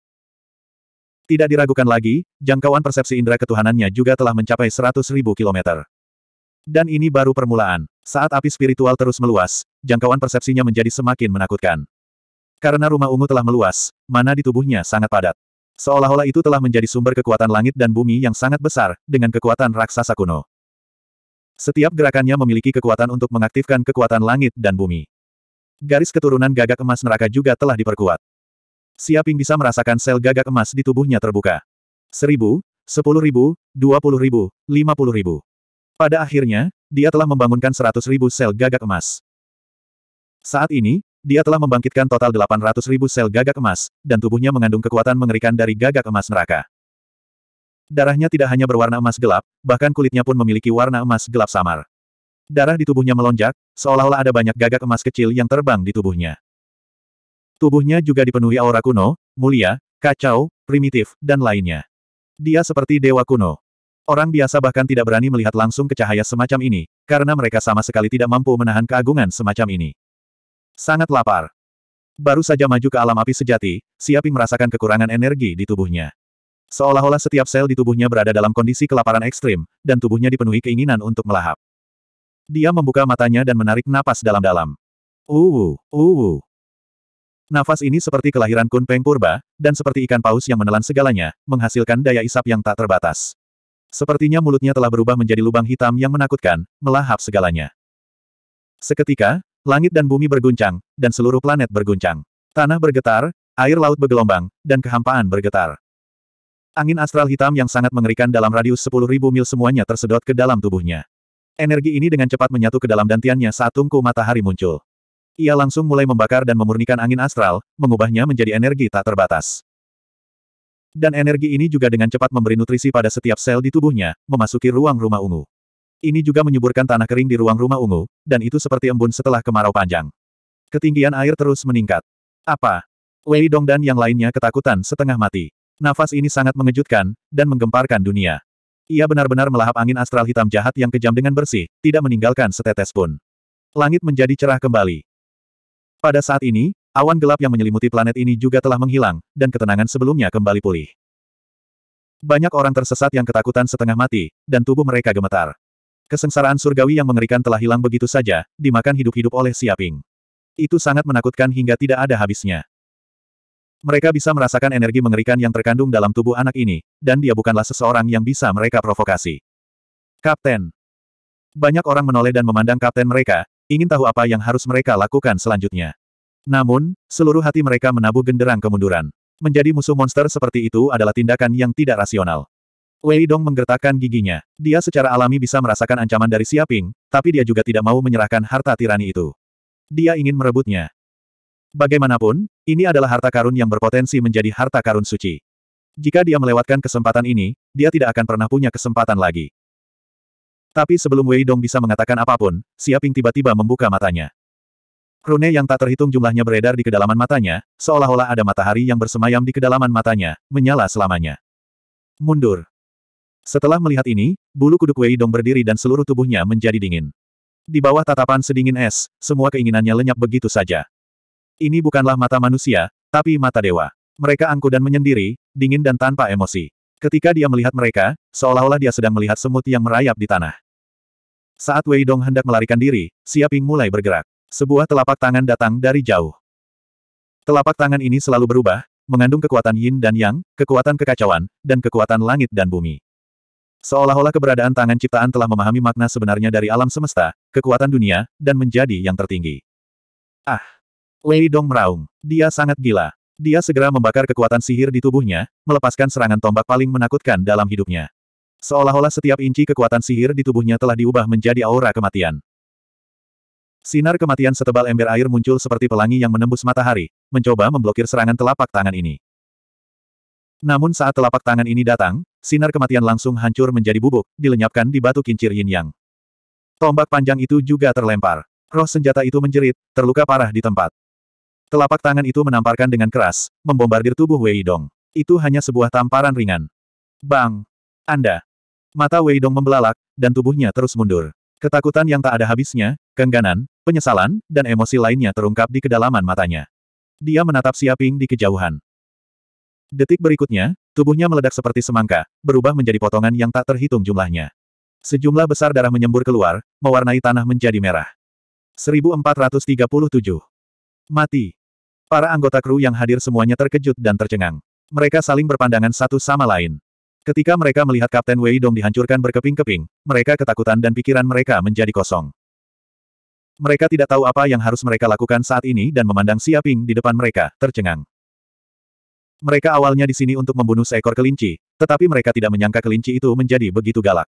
Tidak diragukan lagi, jangkauan persepsi indera ketuhanannya juga telah mencapai 100 ribu kilometer. Dan ini baru permulaan. Saat api spiritual terus meluas, jangkauan persepsinya menjadi semakin menakutkan. Karena rumah ungu telah meluas, mana di tubuhnya sangat padat. Seolah-olah itu telah menjadi sumber kekuatan langit dan bumi yang sangat besar, dengan kekuatan raksasa kuno. Setiap gerakannya memiliki kekuatan untuk mengaktifkan kekuatan langit dan bumi. Garis keturunan gagak emas neraka juga telah diperkuat. Siaping bisa merasakan sel gagak emas di tubuhnya terbuka. Seribu, sepuluh ribu, dua puluh ribu, lima puluh ribu. Pada akhirnya, dia telah membangunkan seratus ribu sel gagak emas. Saat ini, dia telah membangkitkan total 800 ribu sel gagak emas, dan tubuhnya mengandung kekuatan mengerikan dari gagak emas neraka. Darahnya tidak hanya berwarna emas gelap, bahkan kulitnya pun memiliki warna emas gelap samar. Darah di tubuhnya melonjak, seolah-olah ada banyak gagak emas kecil yang terbang di tubuhnya. Tubuhnya juga dipenuhi aura kuno, mulia, kacau, primitif, dan lainnya. Dia seperti dewa kuno. Orang biasa bahkan tidak berani melihat langsung ke cahaya semacam ini, karena mereka sama sekali tidak mampu menahan keagungan semacam ini. Sangat lapar. Baru saja maju ke alam api sejati, Siaping merasakan kekurangan energi di tubuhnya. Seolah-olah setiap sel di tubuhnya berada dalam kondisi kelaparan ekstrim, dan tubuhnya dipenuhi keinginan untuk melahap. Dia membuka matanya dan menarik napas dalam-dalam. Uwu, uwu. Nafas ini seperti kelahiran Kun Peng Purba, dan seperti ikan paus yang menelan segalanya, menghasilkan daya isap yang tak terbatas. Sepertinya mulutnya telah berubah menjadi lubang hitam yang menakutkan, melahap segalanya. Seketika, Langit dan bumi berguncang, dan seluruh planet berguncang. Tanah bergetar, air laut bergelombang, dan kehampaan bergetar. Angin astral hitam yang sangat mengerikan dalam radius sepuluh ribu mil semuanya tersedot ke dalam tubuhnya. Energi ini dengan cepat menyatu ke dalam dantiannya saat tungku matahari muncul. Ia langsung mulai membakar dan memurnikan angin astral, mengubahnya menjadi energi tak terbatas. Dan energi ini juga dengan cepat memberi nutrisi pada setiap sel di tubuhnya, memasuki ruang rumah ungu. Ini juga menyuburkan tanah kering di ruang rumah ungu, dan itu seperti embun setelah kemarau panjang. Ketinggian air terus meningkat. Apa? Wei Dong dan yang lainnya ketakutan setengah mati. Nafas ini sangat mengejutkan, dan menggemparkan dunia. Ia benar-benar melahap angin astral hitam jahat yang kejam dengan bersih, tidak meninggalkan setetes pun. Langit menjadi cerah kembali. Pada saat ini, awan gelap yang menyelimuti planet ini juga telah menghilang, dan ketenangan sebelumnya kembali pulih. Banyak orang tersesat yang ketakutan setengah mati, dan tubuh mereka gemetar. Kesengsaraan surgawi yang mengerikan telah hilang begitu saja, dimakan hidup-hidup oleh Siaping. Itu sangat menakutkan hingga tidak ada habisnya. Mereka bisa merasakan energi mengerikan yang terkandung dalam tubuh anak ini, dan dia bukanlah seseorang yang bisa mereka provokasi. Kapten. Banyak orang menoleh dan memandang kapten mereka, ingin tahu apa yang harus mereka lakukan selanjutnya. Namun, seluruh hati mereka menabuh genderang kemunduran. Menjadi musuh monster seperti itu adalah tindakan yang tidak rasional. Wei Dong menggertakkan giginya. Dia secara alami bisa merasakan ancaman dari Siaping, tapi dia juga tidak mau menyerahkan harta tirani itu. Dia ingin merebutnya. Bagaimanapun, ini adalah harta karun yang berpotensi menjadi harta karun suci. Jika dia melewatkan kesempatan ini, dia tidak akan pernah punya kesempatan lagi. Tapi sebelum Wei Dong bisa mengatakan apapun, Siaping tiba-tiba membuka matanya. Rune yang tak terhitung jumlahnya beredar di kedalaman matanya, seolah-olah ada matahari yang bersemayam di kedalaman matanya, menyala selamanya. Mundur. Setelah melihat ini, bulu kuduk Wei Dong berdiri dan seluruh tubuhnya menjadi dingin. Di bawah tatapan sedingin es, semua keinginannya lenyap begitu saja. Ini bukanlah mata manusia, tapi mata dewa. Mereka angkuh dan menyendiri, dingin dan tanpa emosi. Ketika dia melihat mereka, seolah-olah dia sedang melihat semut yang merayap di tanah. Saat Wei Dong hendak melarikan diri, Siaping mulai bergerak. Sebuah telapak tangan datang dari jauh. Telapak tangan ini selalu berubah, mengandung kekuatan yin dan yang, kekuatan kekacauan, dan kekuatan langit dan bumi. Seolah-olah keberadaan tangan ciptaan telah memahami makna sebenarnya dari alam semesta, kekuatan dunia, dan menjadi yang tertinggi. Ah! Wei Dong meraung. Dia sangat gila. Dia segera membakar kekuatan sihir di tubuhnya, melepaskan serangan tombak paling menakutkan dalam hidupnya. Seolah-olah setiap inci kekuatan sihir di tubuhnya telah diubah menjadi aura kematian. Sinar kematian setebal ember air muncul seperti pelangi yang menembus matahari, mencoba memblokir serangan telapak tangan ini. Namun saat telapak tangan ini datang, sinar kematian langsung hancur menjadi bubuk, dilenyapkan di batu kincir yin yang. Tombak panjang itu juga terlempar. Roh senjata itu menjerit, terluka parah di tempat. Telapak tangan itu menamparkan dengan keras, membombardir tubuh Wei Dong. Itu hanya sebuah tamparan ringan. Bang! Anda! Mata Wei Dong membelalak, dan tubuhnya terus mundur. Ketakutan yang tak ada habisnya, kengganan, penyesalan, dan emosi lainnya terungkap di kedalaman matanya. Dia menatap Siaping di kejauhan. Detik berikutnya, tubuhnya meledak seperti semangka, berubah menjadi potongan yang tak terhitung jumlahnya. Sejumlah besar darah menyembur keluar, mewarnai tanah menjadi merah. 1437. Mati. Para anggota kru yang hadir semuanya terkejut dan tercengang. Mereka saling berpandangan satu sama lain. Ketika mereka melihat Kapten Wei Dong dihancurkan berkeping-keping, mereka ketakutan dan pikiran mereka menjadi kosong. Mereka tidak tahu apa yang harus mereka lakukan saat ini dan memandang Siaping di depan mereka, tercengang. Mereka awalnya di sini untuk membunuh seekor kelinci, tetapi mereka tidak menyangka kelinci itu menjadi begitu galak.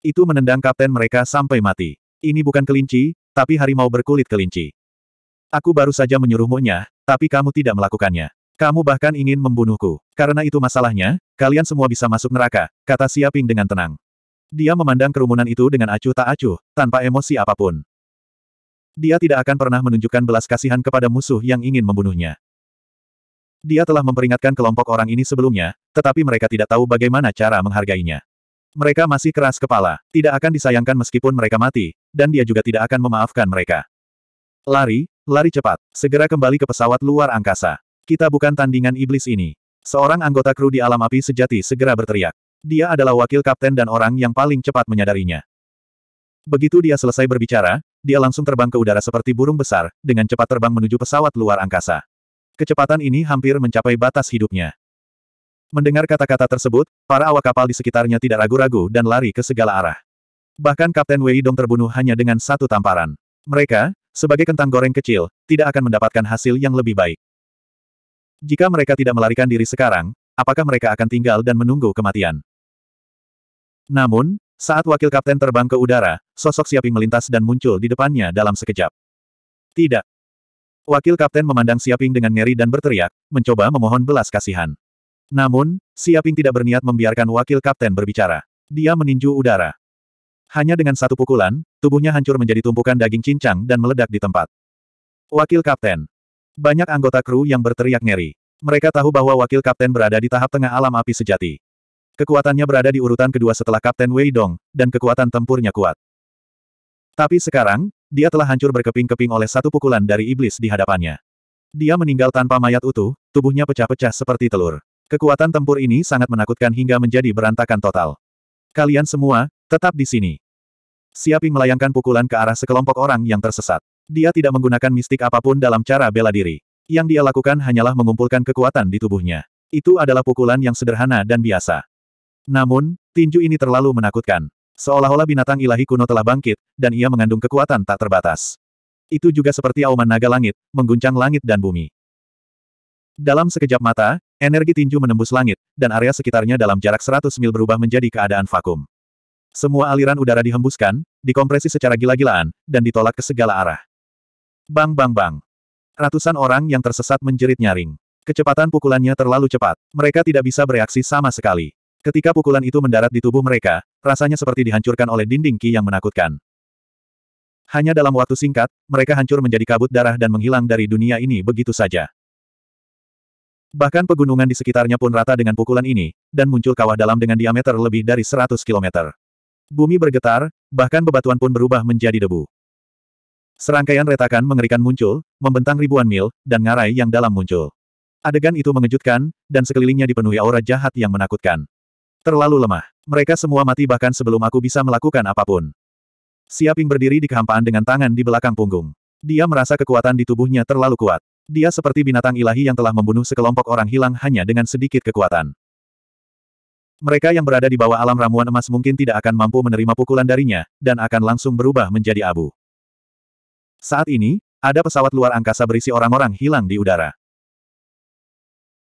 Itu menendang kapten mereka sampai mati. Ini bukan kelinci, tapi harimau berkulit kelinci. Aku baru saja menyuruhmu nyah, tapi kamu tidak melakukannya. Kamu bahkan ingin membunuhku. Karena itu masalahnya, kalian semua bisa masuk neraka, kata Siaping dengan tenang. Dia memandang kerumunan itu dengan acuh tak acuh, tanpa emosi apapun. Dia tidak akan pernah menunjukkan belas kasihan kepada musuh yang ingin membunuhnya. Dia telah memperingatkan kelompok orang ini sebelumnya, tetapi mereka tidak tahu bagaimana cara menghargainya. Mereka masih keras kepala, tidak akan disayangkan meskipun mereka mati, dan dia juga tidak akan memaafkan mereka. Lari, lari cepat, segera kembali ke pesawat luar angkasa. Kita bukan tandingan iblis ini. Seorang anggota kru di alam api sejati segera berteriak. Dia adalah wakil kapten dan orang yang paling cepat menyadarinya. Begitu dia selesai berbicara, dia langsung terbang ke udara seperti burung besar, dengan cepat terbang menuju pesawat luar angkasa. Kecepatan ini hampir mencapai batas hidupnya. Mendengar kata-kata tersebut, para awak kapal di sekitarnya tidak ragu-ragu dan lari ke segala arah. Bahkan Kapten Wei Dong terbunuh hanya dengan satu tamparan. Mereka, sebagai kentang goreng kecil, tidak akan mendapatkan hasil yang lebih baik. Jika mereka tidak melarikan diri sekarang, apakah mereka akan tinggal dan menunggu kematian? Namun, saat wakil kapten terbang ke udara, sosok Siaping melintas dan muncul di depannya dalam sekejap. Tidak. Wakil kapten memandang Siaping dengan ngeri dan berteriak, mencoba memohon belas kasihan. Namun, Siaping tidak berniat membiarkan wakil kapten berbicara. Dia meninju udara. Hanya dengan satu pukulan, tubuhnya hancur menjadi tumpukan daging cincang dan meledak di tempat. Wakil kapten. Banyak anggota kru yang berteriak ngeri. Mereka tahu bahwa wakil kapten berada di tahap tengah alam api sejati. Kekuatannya berada di urutan kedua setelah kapten Wei Dong, dan kekuatan tempurnya kuat. Tapi sekarang, dia telah hancur berkeping-keping oleh satu pukulan dari iblis di hadapannya. Dia meninggal tanpa mayat utuh, tubuhnya pecah-pecah seperti telur. Kekuatan tempur ini sangat menakutkan hingga menjadi berantakan total. Kalian semua, tetap di sini. Siaping melayangkan pukulan ke arah sekelompok orang yang tersesat. Dia tidak menggunakan mistik apapun dalam cara bela diri. Yang dia lakukan hanyalah mengumpulkan kekuatan di tubuhnya. Itu adalah pukulan yang sederhana dan biasa. Namun, tinju ini terlalu menakutkan. Seolah-olah binatang ilahi kuno telah bangkit, dan ia mengandung kekuatan tak terbatas. Itu juga seperti auman naga langit, mengguncang langit dan bumi. Dalam sekejap mata, energi tinju menembus langit, dan area sekitarnya dalam jarak 100 mil berubah menjadi keadaan vakum. Semua aliran udara dihembuskan, dikompresi secara gila-gilaan, dan ditolak ke segala arah. Bang bang bang. Ratusan orang yang tersesat menjerit nyaring. Kecepatan pukulannya terlalu cepat. Mereka tidak bisa bereaksi sama sekali. Ketika pukulan itu mendarat di tubuh mereka, rasanya seperti dihancurkan oleh dinding ki yang menakutkan. Hanya dalam waktu singkat, mereka hancur menjadi kabut darah dan menghilang dari dunia ini begitu saja. Bahkan pegunungan di sekitarnya pun rata dengan pukulan ini, dan muncul kawah dalam dengan diameter lebih dari 100 km. Bumi bergetar, bahkan bebatuan pun berubah menjadi debu. Serangkaian retakan mengerikan muncul, membentang ribuan mil, dan ngarai yang dalam muncul. Adegan itu mengejutkan, dan sekelilingnya dipenuhi aura jahat yang menakutkan. Terlalu lemah. Mereka semua mati bahkan sebelum aku bisa melakukan apapun. Siaping berdiri di kehampaan dengan tangan di belakang punggung. Dia merasa kekuatan di tubuhnya terlalu kuat. Dia seperti binatang ilahi yang telah membunuh sekelompok orang hilang hanya dengan sedikit kekuatan. Mereka yang berada di bawah alam ramuan emas mungkin tidak akan mampu menerima pukulan darinya, dan akan langsung berubah menjadi abu. Saat ini, ada pesawat luar angkasa berisi orang-orang hilang di udara.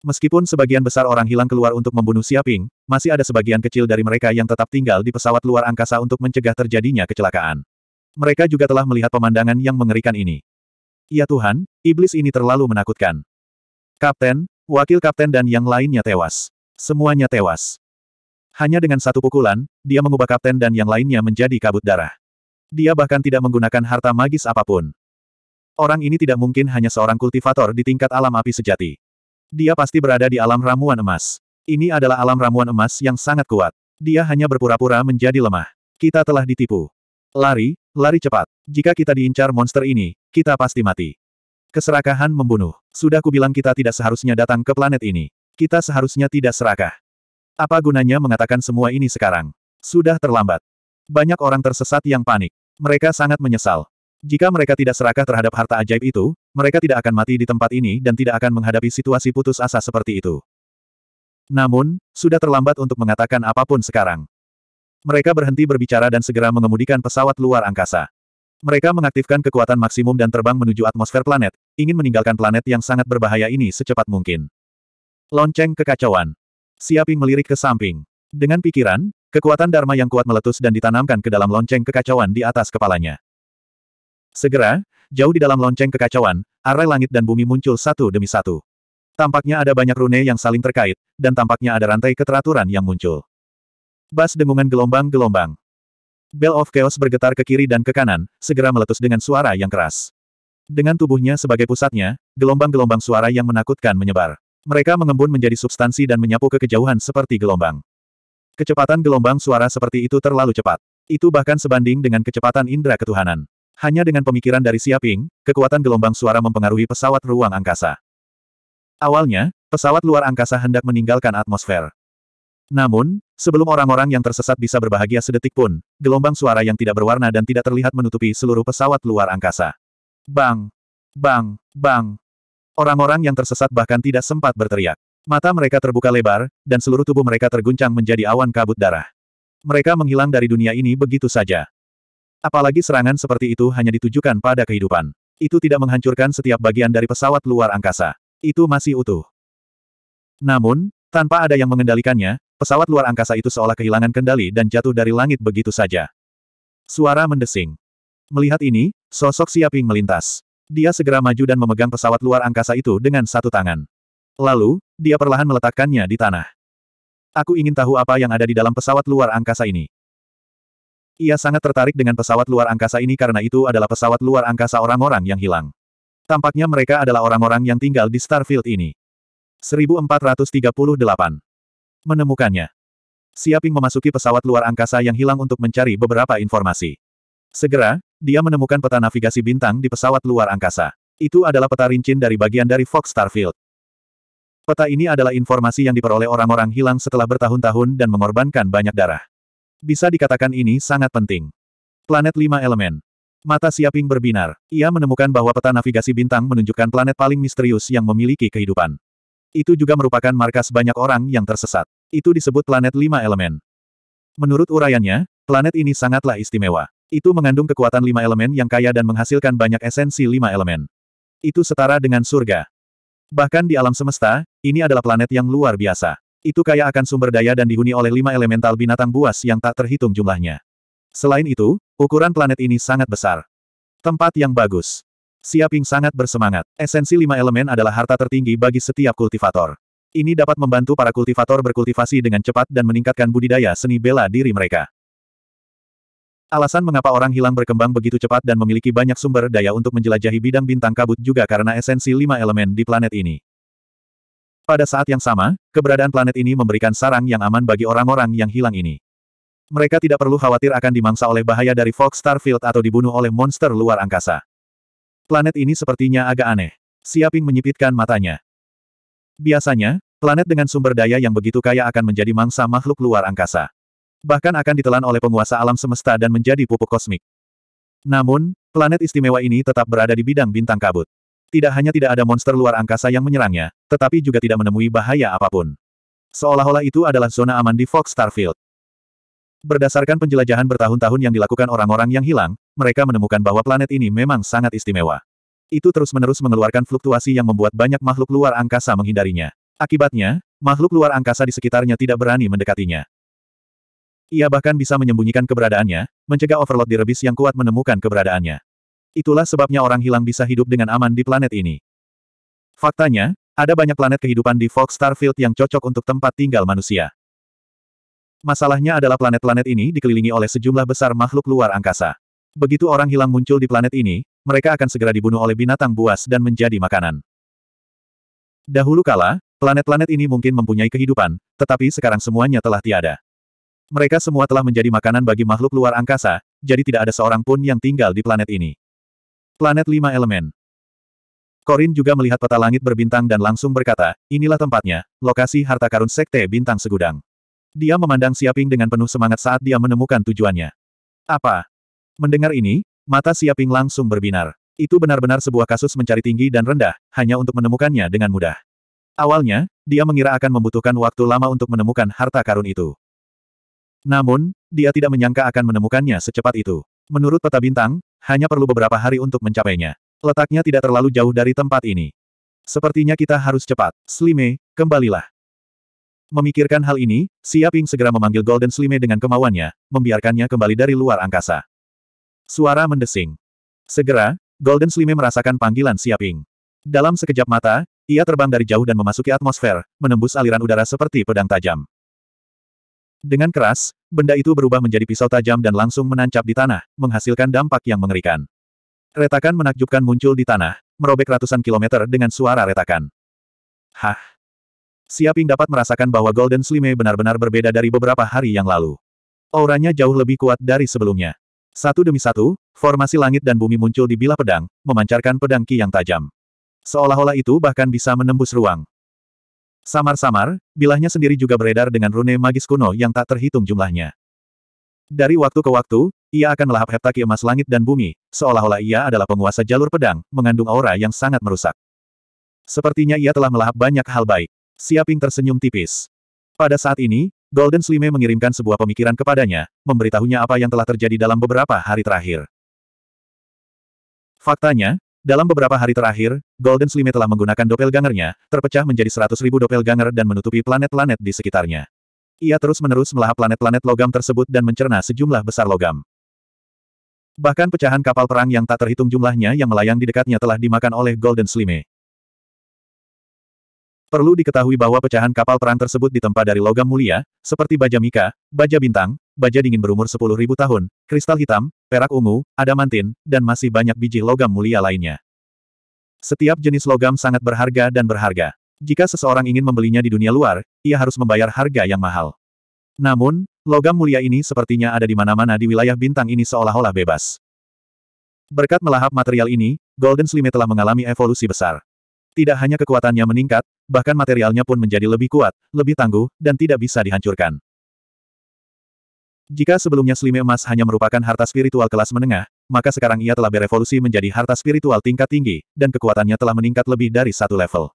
Meskipun sebagian besar orang hilang keluar untuk membunuh Siaping, masih ada sebagian kecil dari mereka yang tetap tinggal di pesawat luar angkasa untuk mencegah terjadinya kecelakaan. Mereka juga telah melihat pemandangan yang mengerikan ini. Ya Tuhan, iblis ini terlalu menakutkan. Kapten, wakil kapten dan yang lainnya tewas. Semuanya tewas. Hanya dengan satu pukulan, dia mengubah kapten dan yang lainnya menjadi kabut darah. Dia bahkan tidak menggunakan harta magis apapun. Orang ini tidak mungkin hanya seorang kultivator di tingkat alam api sejati. Dia pasti berada di alam ramuan emas. Ini adalah alam ramuan emas yang sangat kuat. Dia hanya berpura-pura menjadi lemah. Kita telah ditipu. Lari, lari cepat. Jika kita diincar monster ini, kita pasti mati. Keserakahan membunuh. Sudah kubilang kita tidak seharusnya datang ke planet ini. Kita seharusnya tidak serakah. Apa gunanya mengatakan semua ini sekarang? Sudah terlambat. Banyak orang tersesat yang panik. Mereka sangat menyesal. Jika mereka tidak serakah terhadap harta ajaib itu, mereka tidak akan mati di tempat ini dan tidak akan menghadapi situasi putus asa seperti itu. Namun, sudah terlambat untuk mengatakan apapun sekarang. Mereka berhenti berbicara dan segera mengemudikan pesawat luar angkasa. Mereka mengaktifkan kekuatan maksimum dan terbang menuju atmosfer planet, ingin meninggalkan planet yang sangat berbahaya ini secepat mungkin. Lonceng kekacauan. Siaping melirik ke samping. Dengan pikiran, kekuatan Dharma yang kuat meletus dan ditanamkan ke dalam lonceng kekacauan di atas kepalanya. Segera, jauh di dalam lonceng kekacauan, arai langit dan bumi muncul satu demi satu. Tampaknya ada banyak rune yang saling terkait, dan tampaknya ada rantai keteraturan yang muncul. Bas dengungan gelombang-gelombang. Bell of Chaos bergetar ke kiri dan ke kanan, segera meletus dengan suara yang keras. Dengan tubuhnya sebagai pusatnya, gelombang-gelombang suara yang menakutkan menyebar. Mereka mengembun menjadi substansi dan menyapu ke kejauhan seperti gelombang. Kecepatan gelombang suara seperti itu terlalu cepat. Itu bahkan sebanding dengan kecepatan indera ketuhanan. Hanya dengan pemikiran dari Siaping, kekuatan gelombang suara mempengaruhi pesawat ruang angkasa. Awalnya, pesawat luar angkasa hendak meninggalkan atmosfer. Namun, sebelum orang-orang yang tersesat bisa berbahagia sedetik pun, gelombang suara yang tidak berwarna dan tidak terlihat menutupi seluruh pesawat luar angkasa. Bang! Bang! Bang! Orang-orang yang tersesat bahkan tidak sempat berteriak. Mata mereka terbuka lebar, dan seluruh tubuh mereka terguncang menjadi awan kabut darah. Mereka menghilang dari dunia ini begitu saja. Apalagi serangan seperti itu hanya ditujukan pada kehidupan. Itu tidak menghancurkan setiap bagian dari pesawat luar angkasa. Itu masih utuh. Namun, tanpa ada yang mengendalikannya, pesawat luar angkasa itu seolah kehilangan kendali dan jatuh dari langit begitu saja. Suara mendesing. Melihat ini, sosok Siaping melintas. Dia segera maju dan memegang pesawat luar angkasa itu dengan satu tangan. Lalu, dia perlahan meletakkannya di tanah. Aku ingin tahu apa yang ada di dalam pesawat luar angkasa ini. Ia sangat tertarik dengan pesawat luar angkasa ini karena itu adalah pesawat luar angkasa orang-orang yang hilang. Tampaknya mereka adalah orang-orang yang tinggal di Starfield ini. 1438. Menemukannya. Siaping memasuki pesawat luar angkasa yang hilang untuk mencari beberapa informasi. Segera, dia menemukan peta navigasi bintang di pesawat luar angkasa. Itu adalah peta rincin dari bagian dari Fox Starfield. Peta ini adalah informasi yang diperoleh orang-orang hilang setelah bertahun-tahun dan mengorbankan banyak darah. Bisa dikatakan ini sangat penting. Planet lima elemen. Mata Siaping berbinar. Ia menemukan bahwa peta navigasi bintang menunjukkan planet paling misterius yang memiliki kehidupan. Itu juga merupakan markas banyak orang yang tersesat. Itu disebut planet lima elemen. Menurut uraiannya, planet ini sangatlah istimewa. Itu mengandung kekuatan lima elemen yang kaya dan menghasilkan banyak esensi lima elemen. Itu setara dengan surga. Bahkan di alam semesta, ini adalah planet yang luar biasa. Itu kaya akan sumber daya dan dihuni oleh lima elemental binatang buas yang tak terhitung jumlahnya. Selain itu, ukuran planet ini sangat besar. Tempat yang bagus. Siaping sangat bersemangat. Esensi lima elemen adalah harta tertinggi bagi setiap kultivator. Ini dapat membantu para kultivator berkultivasi dengan cepat dan meningkatkan budidaya seni bela diri mereka. Alasan mengapa orang hilang berkembang begitu cepat dan memiliki banyak sumber daya untuk menjelajahi bidang bintang kabut juga karena esensi lima elemen di planet ini. Pada saat yang sama, keberadaan planet ini memberikan sarang yang aman bagi orang-orang yang hilang ini. Mereka tidak perlu khawatir akan dimangsa oleh bahaya dari Fox Starfield atau dibunuh oleh monster luar angkasa. Planet ini sepertinya agak aneh. Siaping menyipitkan matanya. Biasanya, planet dengan sumber daya yang begitu kaya akan menjadi mangsa makhluk luar angkasa. Bahkan akan ditelan oleh penguasa alam semesta dan menjadi pupuk kosmik. Namun, planet istimewa ini tetap berada di bidang bintang kabut. Tidak hanya tidak ada monster luar angkasa yang menyerangnya, tetapi juga tidak menemui bahaya apapun. Seolah-olah itu adalah zona aman di Fox Starfield. Berdasarkan penjelajahan bertahun-tahun yang dilakukan orang-orang yang hilang, mereka menemukan bahwa planet ini memang sangat istimewa. Itu terus-menerus mengeluarkan fluktuasi yang membuat banyak makhluk luar angkasa menghindarinya. Akibatnya, makhluk luar angkasa di sekitarnya tidak berani mendekatinya. Ia bahkan bisa menyembunyikan keberadaannya, mencegah overload di rebis yang kuat menemukan keberadaannya. Itulah sebabnya orang hilang bisa hidup dengan aman di planet ini. Faktanya, ada banyak planet kehidupan di Fox Starfield yang cocok untuk tempat tinggal manusia. Masalahnya adalah planet-planet ini dikelilingi oleh sejumlah besar makhluk luar angkasa. Begitu orang hilang muncul di planet ini, mereka akan segera dibunuh oleh binatang buas dan menjadi makanan. Dahulu kala, planet-planet ini mungkin mempunyai kehidupan, tetapi sekarang semuanya telah tiada. Mereka semua telah menjadi makanan bagi makhluk luar angkasa, jadi tidak ada seorang pun yang tinggal di planet ini. Planet lima elemen. Korin juga melihat peta langit berbintang dan langsung berkata, inilah tempatnya, lokasi harta karun Sekte Bintang Segudang. Dia memandang Siaping dengan penuh semangat saat dia menemukan tujuannya. Apa? Mendengar ini, mata Siaping langsung berbinar. Itu benar-benar sebuah kasus mencari tinggi dan rendah, hanya untuk menemukannya dengan mudah. Awalnya, dia mengira akan membutuhkan waktu lama untuk menemukan harta karun itu. Namun, dia tidak menyangka akan menemukannya secepat itu. Menurut peta bintang, hanya perlu beberapa hari untuk mencapainya. Letaknya tidak terlalu jauh dari tempat ini. Sepertinya kita harus cepat. Slime, kembalilah. Memikirkan hal ini, Siaping segera memanggil Golden Slime dengan kemauannya, membiarkannya kembali dari luar angkasa. Suara mendesing. Segera, Golden Slime merasakan panggilan Siaping. Dalam sekejap mata, ia terbang dari jauh dan memasuki atmosfer, menembus aliran udara seperti pedang tajam. Dengan keras, benda itu berubah menjadi pisau tajam dan langsung menancap di tanah, menghasilkan dampak yang mengerikan. Retakan menakjubkan muncul di tanah, merobek ratusan kilometer dengan suara retakan. Hah? Siaping dapat merasakan bahwa Golden Slime benar-benar berbeda dari beberapa hari yang lalu. Auranya jauh lebih kuat dari sebelumnya. Satu demi satu, formasi langit dan bumi muncul di bilah pedang, memancarkan pedang ki yang tajam. Seolah-olah itu bahkan bisa menembus ruang. Samar-samar, bilahnya sendiri juga beredar dengan rune magis kuno yang tak terhitung jumlahnya. Dari waktu ke waktu, ia akan melahap heptaki emas langit dan bumi, seolah-olah ia adalah penguasa jalur pedang, mengandung aura yang sangat merusak. Sepertinya ia telah melahap banyak hal baik. Siaping tersenyum tipis. Pada saat ini, Golden Slime mengirimkan sebuah pemikiran kepadanya, memberitahunya apa yang telah terjadi dalam beberapa hari terakhir. Faktanya, dalam beberapa hari terakhir, Golden Slime telah menggunakan doppelgangernya, terpecah menjadi 100.000 doppelganger dan menutupi planet-planet di sekitarnya. Ia terus-menerus melahap planet-planet logam tersebut dan mencerna sejumlah besar logam. Bahkan pecahan kapal perang yang tak terhitung jumlahnya yang melayang di dekatnya telah dimakan oleh Golden Slime. Perlu diketahui bahwa pecahan kapal perang tersebut ditempa dari logam mulia, seperti baja mika, baja bintang, baja dingin berumur 10.000 tahun, kristal hitam, perak ungu, adamantin, dan masih banyak biji logam mulia lainnya. Setiap jenis logam sangat berharga dan berharga. Jika seseorang ingin membelinya di dunia luar, ia harus membayar harga yang mahal. Namun, logam mulia ini sepertinya ada di mana-mana di wilayah bintang ini seolah-olah bebas. Berkat melahap material ini, Golden Slime telah mengalami evolusi besar. Tidak hanya kekuatannya meningkat, bahkan materialnya pun menjadi lebih kuat, lebih tangguh, dan tidak bisa dihancurkan. Jika sebelumnya Slime Emas hanya merupakan harta spiritual kelas menengah, maka sekarang ia telah berevolusi menjadi harta spiritual tingkat tinggi, dan kekuatannya telah meningkat lebih dari satu level.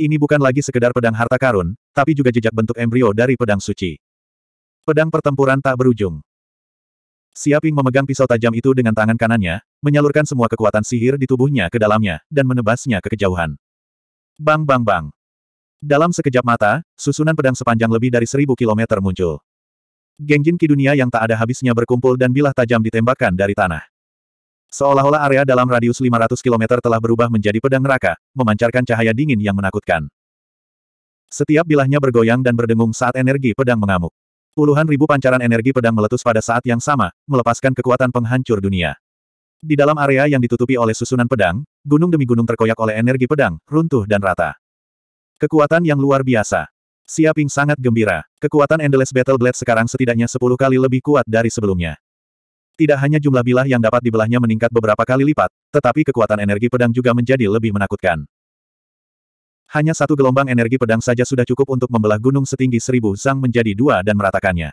Ini bukan lagi sekedar pedang harta karun, tapi juga jejak bentuk embrio dari pedang suci. Pedang pertempuran tak berujung. Siaping memegang pisau tajam itu dengan tangan kanannya, menyalurkan semua kekuatan sihir di tubuhnya ke dalamnya, dan menebasnya ke kejauhan. Bang bang bang. Dalam sekejap mata, susunan pedang sepanjang lebih dari seribu kilometer muncul. Genjin dunia yang tak ada habisnya berkumpul dan bilah tajam ditembakkan dari tanah. Seolah-olah area dalam radius 500 km telah berubah menjadi pedang neraka, memancarkan cahaya dingin yang menakutkan. Setiap bilahnya bergoyang dan berdengung saat energi pedang mengamuk. Puluhan ribu pancaran energi pedang meletus pada saat yang sama, melepaskan kekuatan penghancur dunia. Di dalam area yang ditutupi oleh susunan pedang, gunung demi gunung terkoyak oleh energi pedang, runtuh dan rata. Kekuatan yang luar biasa. Siaping sangat gembira. Kekuatan Endless Battle Blade sekarang setidaknya 10 kali lebih kuat dari sebelumnya. Tidak hanya jumlah bilah yang dapat dibelahnya meningkat beberapa kali lipat, tetapi kekuatan energi pedang juga menjadi lebih menakutkan. Hanya satu gelombang energi pedang saja sudah cukup untuk membelah gunung setinggi seribu sang menjadi dua dan meratakannya.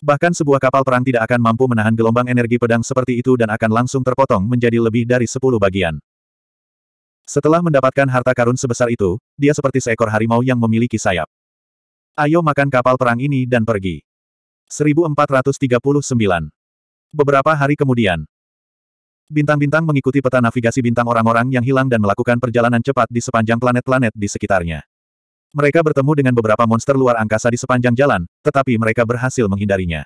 Bahkan sebuah kapal perang tidak akan mampu menahan gelombang energi pedang seperti itu dan akan langsung terpotong menjadi lebih dari sepuluh bagian. Setelah mendapatkan harta karun sebesar itu, dia seperti seekor harimau yang memiliki sayap. Ayo makan kapal perang ini dan pergi. 1439. Beberapa hari kemudian, bintang-bintang mengikuti peta navigasi bintang orang-orang yang hilang dan melakukan perjalanan cepat di sepanjang planet-planet di sekitarnya. Mereka bertemu dengan beberapa monster luar angkasa di sepanjang jalan, tetapi mereka berhasil menghindarinya.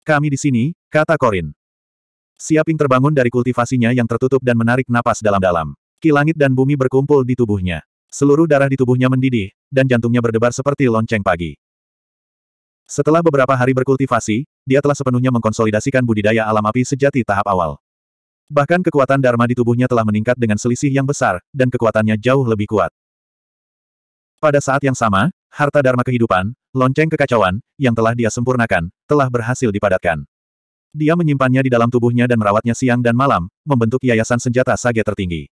Kami di sini, kata Corin. Siaping terbangun dari kultivasinya yang tertutup dan menarik napas dalam-dalam. Ki langit dan bumi berkumpul di tubuhnya. Seluruh darah di tubuhnya mendidih, dan jantungnya berdebar seperti lonceng pagi. Setelah beberapa hari berkultivasi, dia telah sepenuhnya mengkonsolidasikan budidaya alam api sejati tahap awal. Bahkan kekuatan Dharma di tubuhnya telah meningkat dengan selisih yang besar, dan kekuatannya jauh lebih kuat. Pada saat yang sama, harta Dharma kehidupan, lonceng kekacauan, yang telah dia sempurnakan, telah berhasil dipadatkan. Dia menyimpannya di dalam tubuhnya dan merawatnya siang dan malam, membentuk yayasan senjata sage tertinggi.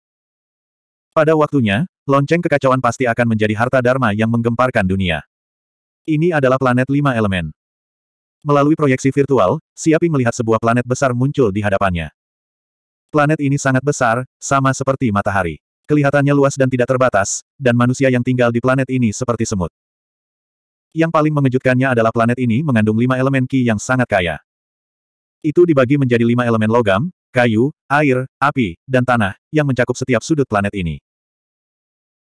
Pada waktunya, lonceng kekacauan pasti akan menjadi harta dharma yang menggemparkan dunia. Ini adalah planet lima elemen. Melalui proyeksi virtual, Siaping melihat sebuah planet besar muncul di hadapannya. Planet ini sangat besar, sama seperti matahari. Kelihatannya luas dan tidak terbatas, dan manusia yang tinggal di planet ini seperti semut. Yang paling mengejutkannya adalah planet ini mengandung lima elemen ki yang sangat kaya. Itu dibagi menjadi lima elemen logam, kayu, air, api, dan tanah, yang mencakup setiap sudut planet ini.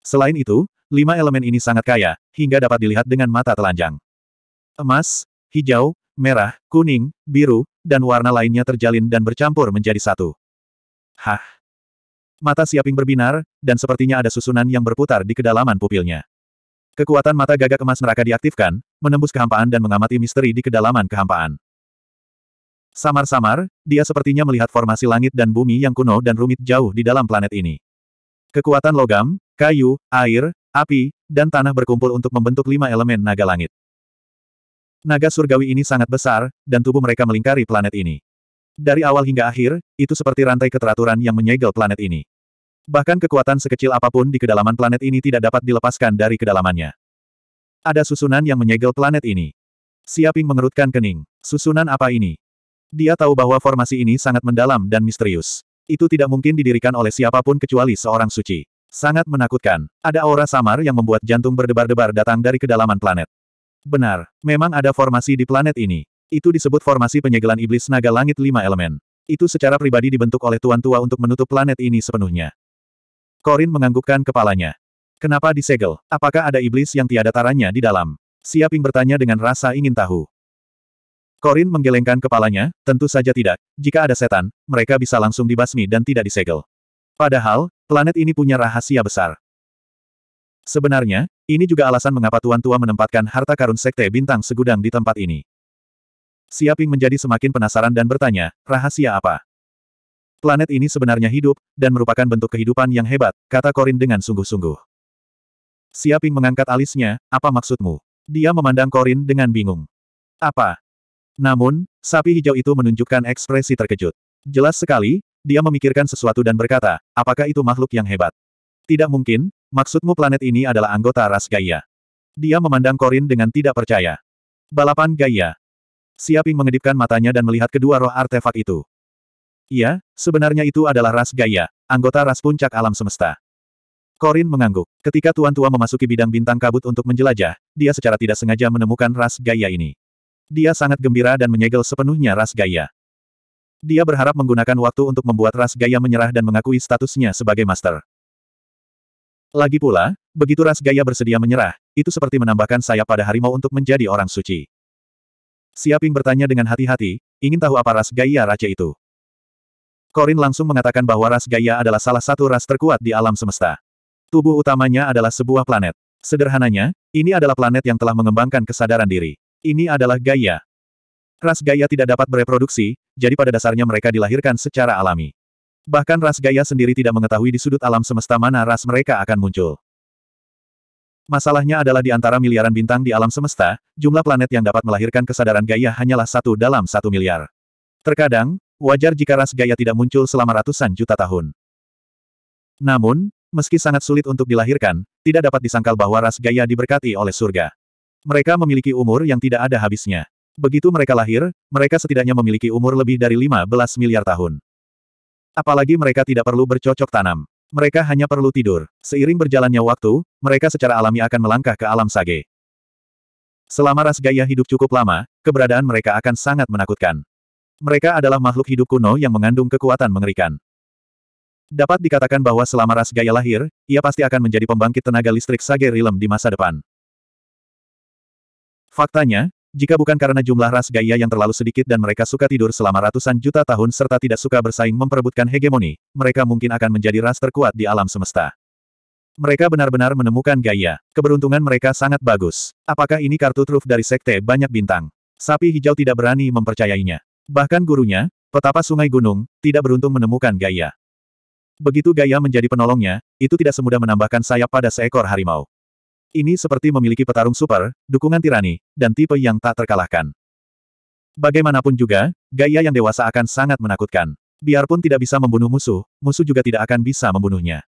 Selain itu, lima elemen ini sangat kaya, hingga dapat dilihat dengan mata telanjang. Emas, hijau, merah, kuning, biru, dan warna lainnya terjalin dan bercampur menjadi satu. Hah! Mata Siaping berbinar, dan sepertinya ada susunan yang berputar di kedalaman pupilnya. Kekuatan mata gagak emas neraka diaktifkan, menembus kehampaan dan mengamati misteri di kedalaman kehampaan. Samar-samar, dia sepertinya melihat formasi langit dan bumi yang kuno dan rumit jauh di dalam planet ini. Kekuatan logam, kayu, air, api, dan tanah berkumpul untuk membentuk lima elemen naga langit. Naga surgawi ini sangat besar, dan tubuh mereka melingkari planet ini. Dari awal hingga akhir, itu seperti rantai keteraturan yang menyegel planet ini. Bahkan kekuatan sekecil apapun di kedalaman planet ini tidak dapat dilepaskan dari kedalamannya. Ada susunan yang menyegel planet ini. Siaping mengerutkan kening. Susunan apa ini? Dia tahu bahwa formasi ini sangat mendalam dan misterius. Itu tidak mungkin didirikan oleh siapapun kecuali seorang suci. Sangat menakutkan, ada aura samar yang membuat jantung berdebar-debar datang dari kedalaman planet. Benar, memang ada formasi di planet ini. Itu disebut formasi penyegelan iblis naga langit lima elemen. Itu secara pribadi dibentuk oleh Tuan Tua untuk menutup planet ini sepenuhnya. Korin menganggukkan kepalanya. Kenapa disegel? Apakah ada iblis yang tiada taranya di dalam? Siaping bertanya dengan rasa ingin tahu. Korin menggelengkan kepalanya, tentu saja tidak. Jika ada setan, mereka bisa langsung dibasmi dan tidak disegel. Padahal, planet ini punya rahasia besar. Sebenarnya, ini juga alasan mengapa Tuan Tua menempatkan harta karun Sekte Bintang Segudang di tempat ini. Siaping menjadi semakin penasaran dan bertanya, rahasia apa? Planet ini sebenarnya hidup, dan merupakan bentuk kehidupan yang hebat, kata Korin dengan sungguh-sungguh. Siaping mengangkat alisnya, apa maksudmu? Dia memandang Korin dengan bingung. Apa? Namun, sapi hijau itu menunjukkan ekspresi terkejut. Jelas sekali, dia memikirkan sesuatu dan berkata, apakah itu makhluk yang hebat? Tidak mungkin, maksudmu planet ini adalah anggota ras Gaia. Dia memandang Korin dengan tidak percaya. Balapan Gaia. Siaping mengedipkan matanya dan melihat kedua roh artefak itu. Iya, sebenarnya itu adalah ras Gaia, anggota ras puncak alam semesta. Korin mengangguk. Ketika Tuan Tua memasuki bidang bintang kabut untuk menjelajah, dia secara tidak sengaja menemukan ras Gaia ini. Dia sangat gembira dan menyegel sepenuhnya ras Gaia. Dia berharap menggunakan waktu untuk membuat ras gaya menyerah dan mengakui statusnya sebagai master. Lagi pula, begitu ras gaya bersedia menyerah, itu seperti menambahkan sayap pada harimau untuk menjadi orang suci. Siaping bertanya dengan hati-hati, ingin tahu apa ras gaya raja itu. Korin langsung mengatakan bahwa ras gaya adalah salah satu ras terkuat di alam semesta. Tubuh utamanya adalah sebuah planet. Sederhananya, ini adalah planet yang telah mengembangkan kesadaran diri. Ini adalah gaya. Ras gaya tidak dapat bereproduksi, jadi pada dasarnya mereka dilahirkan secara alami. Bahkan ras gaya sendiri tidak mengetahui di sudut alam semesta mana ras mereka akan muncul. Masalahnya adalah di antara miliaran bintang di alam semesta, jumlah planet yang dapat melahirkan kesadaran gaya hanyalah satu dalam satu miliar. Terkadang, wajar jika ras gaya tidak muncul selama ratusan juta tahun. Namun, meski sangat sulit untuk dilahirkan, tidak dapat disangkal bahwa ras gaya diberkati oleh surga. Mereka memiliki umur yang tidak ada habisnya. Begitu mereka lahir, mereka setidaknya memiliki umur lebih dari 15 miliar tahun. Apalagi mereka tidak perlu bercocok tanam. Mereka hanya perlu tidur. Seiring berjalannya waktu, mereka secara alami akan melangkah ke alam sage. Selama ras gaya hidup cukup lama, keberadaan mereka akan sangat menakutkan. Mereka adalah makhluk hidup kuno yang mengandung kekuatan mengerikan. Dapat dikatakan bahwa selama ras gaya lahir, ia pasti akan menjadi pembangkit tenaga listrik sage rilem di masa depan. Faktanya, jika bukan karena jumlah ras Gaia yang terlalu sedikit dan mereka suka tidur selama ratusan juta tahun serta tidak suka bersaing memperebutkan hegemoni, mereka mungkin akan menjadi ras terkuat di alam semesta. Mereka benar-benar menemukan Gaia. Keberuntungan mereka sangat bagus. Apakah ini kartu truf dari Sekte Banyak Bintang? Sapi hijau tidak berani mempercayainya. Bahkan gurunya, petapa sungai gunung, tidak beruntung menemukan Gaia. Begitu Gaia menjadi penolongnya, itu tidak semudah menambahkan sayap pada seekor harimau. Ini seperti memiliki petarung super, dukungan tirani, dan tipe yang tak terkalahkan. Bagaimanapun juga, gaya yang dewasa akan sangat menakutkan. Biarpun tidak bisa membunuh musuh, musuh juga tidak akan bisa membunuhnya.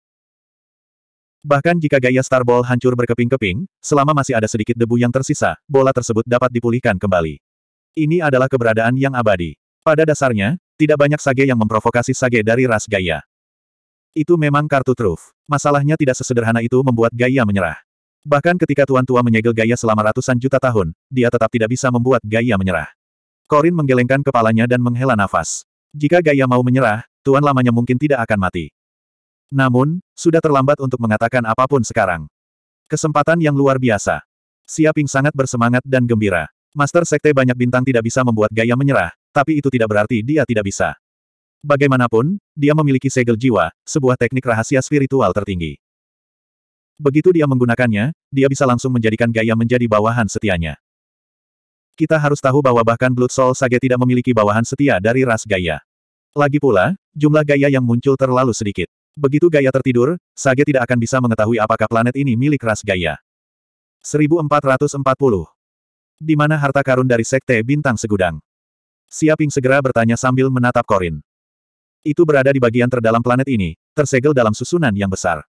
Bahkan jika gaya Starball hancur berkeping-keping, selama masih ada sedikit debu yang tersisa, bola tersebut dapat dipulihkan kembali. Ini adalah keberadaan yang abadi. Pada dasarnya, tidak banyak sage yang memprovokasi sage dari ras gaya. Itu memang kartu truf. Masalahnya tidak sesederhana itu membuat gaya menyerah. Bahkan ketika tuan tua menyegel Gaia selama ratusan juta tahun, dia tetap tidak bisa membuat Gaia menyerah. Korin menggelengkan kepalanya dan menghela nafas. Jika Gaia mau menyerah, tuan lamanya mungkin tidak akan mati. Namun, sudah terlambat untuk mengatakan apapun sekarang. Kesempatan yang luar biasa. Siaping sangat bersemangat dan gembira. Master Sekte banyak bintang tidak bisa membuat Gaia menyerah, tapi itu tidak berarti dia tidak bisa. Bagaimanapun, dia memiliki segel jiwa, sebuah teknik rahasia spiritual tertinggi. Begitu dia menggunakannya, dia bisa langsung menjadikan Gaia menjadi bawahan setianya. Kita harus tahu bahwa bahkan Blood Soul Sage tidak memiliki bawahan setia dari ras Gaia. Lagi pula, jumlah Gaia yang muncul terlalu sedikit. Begitu Gaia tertidur, Sage tidak akan bisa mengetahui apakah planet ini milik ras Gaia. 1440 di mana harta karun dari Sekte Bintang Segudang. Siaping segera bertanya sambil menatap Korin. Itu berada di bagian terdalam planet ini, tersegel dalam susunan yang besar.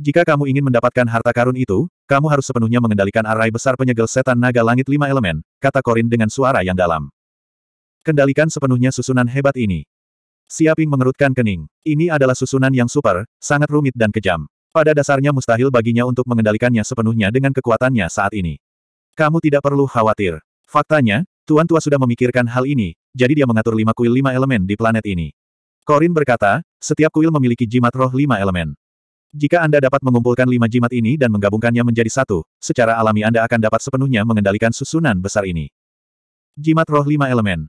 Jika kamu ingin mendapatkan harta karun itu, kamu harus sepenuhnya mengendalikan arai besar penyegel setan naga langit lima elemen, kata Korin dengan suara yang dalam. Kendalikan sepenuhnya susunan hebat ini. Siaping mengerutkan kening. Ini adalah susunan yang super, sangat rumit dan kejam. Pada dasarnya mustahil baginya untuk mengendalikannya sepenuhnya dengan kekuatannya saat ini. Kamu tidak perlu khawatir. Faktanya, Tuan Tua sudah memikirkan hal ini, jadi dia mengatur lima kuil lima elemen di planet ini. Korin berkata, setiap kuil memiliki jimat roh lima elemen. Jika Anda dapat mengumpulkan lima jimat ini dan menggabungkannya menjadi satu, secara alami Anda akan dapat sepenuhnya mengendalikan susunan besar ini. Jimat roh lima elemen.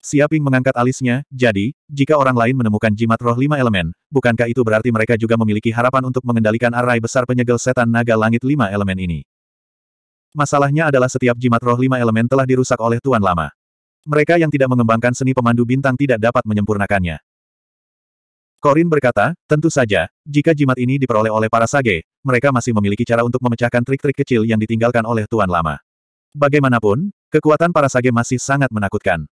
Siaping mengangkat alisnya, jadi, jika orang lain menemukan jimat roh lima elemen, bukankah itu berarti mereka juga memiliki harapan untuk mengendalikan arai besar penyegel setan naga langit lima elemen ini? Masalahnya adalah setiap jimat roh lima elemen telah dirusak oleh Tuan Lama. Mereka yang tidak mengembangkan seni pemandu bintang tidak dapat menyempurnakannya. Korin berkata, tentu saja, jika jimat ini diperoleh oleh para sage, mereka masih memiliki cara untuk memecahkan trik-trik kecil yang ditinggalkan oleh Tuan Lama. Bagaimanapun, kekuatan para sage masih sangat menakutkan.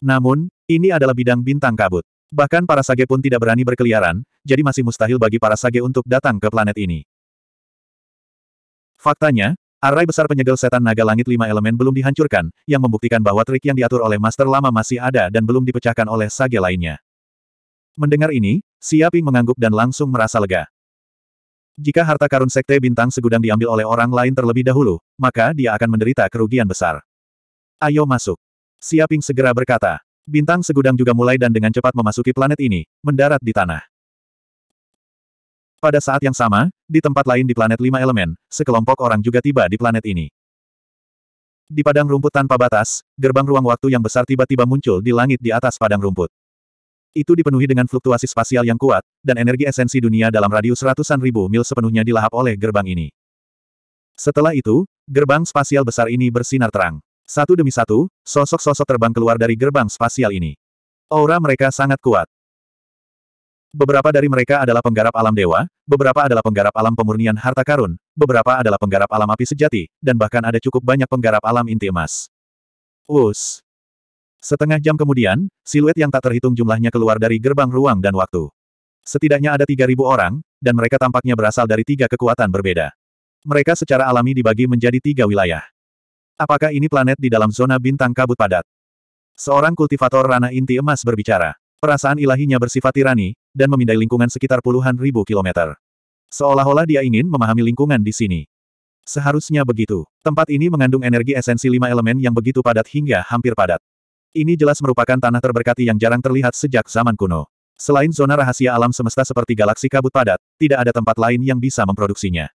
Namun, ini adalah bidang bintang kabut. Bahkan para sage pun tidak berani berkeliaran, jadi masih mustahil bagi para sage untuk datang ke planet ini. Faktanya, arai besar penyegel setan naga langit lima elemen belum dihancurkan, yang membuktikan bahwa trik yang diatur oleh Master Lama masih ada dan belum dipecahkan oleh sage lainnya. Mendengar ini, Siaping mengangguk dan langsung merasa lega. Jika harta karun sekte bintang segudang diambil oleh orang lain terlebih dahulu, maka dia akan menderita kerugian besar. Ayo masuk. Siaping segera berkata. Bintang segudang juga mulai dan dengan cepat memasuki planet ini, mendarat di tanah. Pada saat yang sama, di tempat lain di planet lima elemen, sekelompok orang juga tiba di planet ini. Di padang rumput tanpa batas, gerbang ruang waktu yang besar tiba-tiba muncul di langit di atas padang rumput. Itu dipenuhi dengan fluktuasi spasial yang kuat, dan energi esensi dunia dalam radius ratusan ribu mil sepenuhnya dilahap oleh gerbang ini. Setelah itu, gerbang spasial besar ini bersinar terang. Satu demi satu, sosok-sosok terbang keluar dari gerbang spasial ini. Aura mereka sangat kuat. Beberapa dari mereka adalah penggarap alam dewa, beberapa adalah penggarap alam pemurnian harta karun, beberapa adalah penggarap alam api sejati, dan bahkan ada cukup banyak penggarap alam inti emas. Us. Setengah jam kemudian, siluet yang tak terhitung jumlahnya keluar dari gerbang ruang dan waktu. Setidaknya ada 3.000 orang, dan mereka tampaknya berasal dari tiga kekuatan berbeda. Mereka secara alami dibagi menjadi tiga wilayah. Apakah ini planet di dalam zona bintang kabut padat? Seorang kultivator ranah inti emas berbicara. Perasaan ilahinya bersifat tirani, dan memindai lingkungan sekitar puluhan ribu kilometer. Seolah-olah dia ingin memahami lingkungan di sini. Seharusnya begitu. Tempat ini mengandung energi esensi lima elemen yang begitu padat hingga hampir padat. Ini jelas merupakan tanah terberkati yang jarang terlihat sejak zaman kuno. Selain zona rahasia alam semesta seperti galaksi kabut padat, tidak ada tempat lain yang bisa memproduksinya.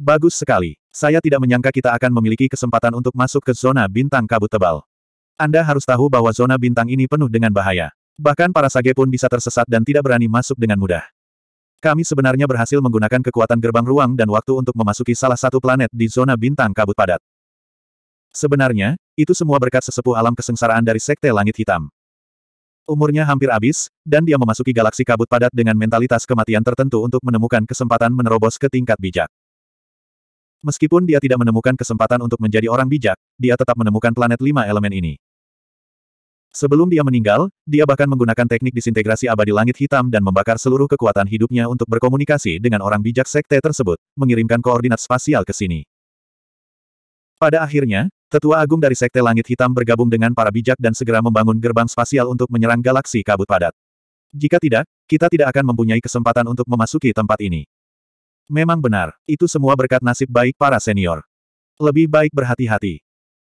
Bagus sekali. Saya tidak menyangka kita akan memiliki kesempatan untuk masuk ke zona bintang kabut tebal. Anda harus tahu bahwa zona bintang ini penuh dengan bahaya. Bahkan para sage pun bisa tersesat dan tidak berani masuk dengan mudah. Kami sebenarnya berhasil menggunakan kekuatan gerbang ruang dan waktu untuk memasuki salah satu planet di zona bintang kabut padat. Sebenarnya, itu semua berkat sesepuh alam kesengsaraan dari Sekte Langit Hitam. Umurnya hampir habis, dan dia memasuki galaksi kabut padat dengan mentalitas kematian tertentu untuk menemukan kesempatan menerobos ke tingkat bijak. Meskipun dia tidak menemukan kesempatan untuk menjadi orang bijak, dia tetap menemukan planet lima elemen ini. Sebelum dia meninggal, dia bahkan menggunakan teknik disintegrasi abadi langit hitam dan membakar seluruh kekuatan hidupnya untuk berkomunikasi dengan orang bijak sekte tersebut, mengirimkan koordinat spasial ke sini. Pada akhirnya, Tetua Agung dari Sekte Langit Hitam bergabung dengan para bijak dan segera membangun gerbang spasial untuk menyerang galaksi kabut padat. Jika tidak, kita tidak akan mempunyai kesempatan untuk memasuki tempat ini. Memang benar, itu semua berkat nasib baik para senior. Lebih baik berhati-hati.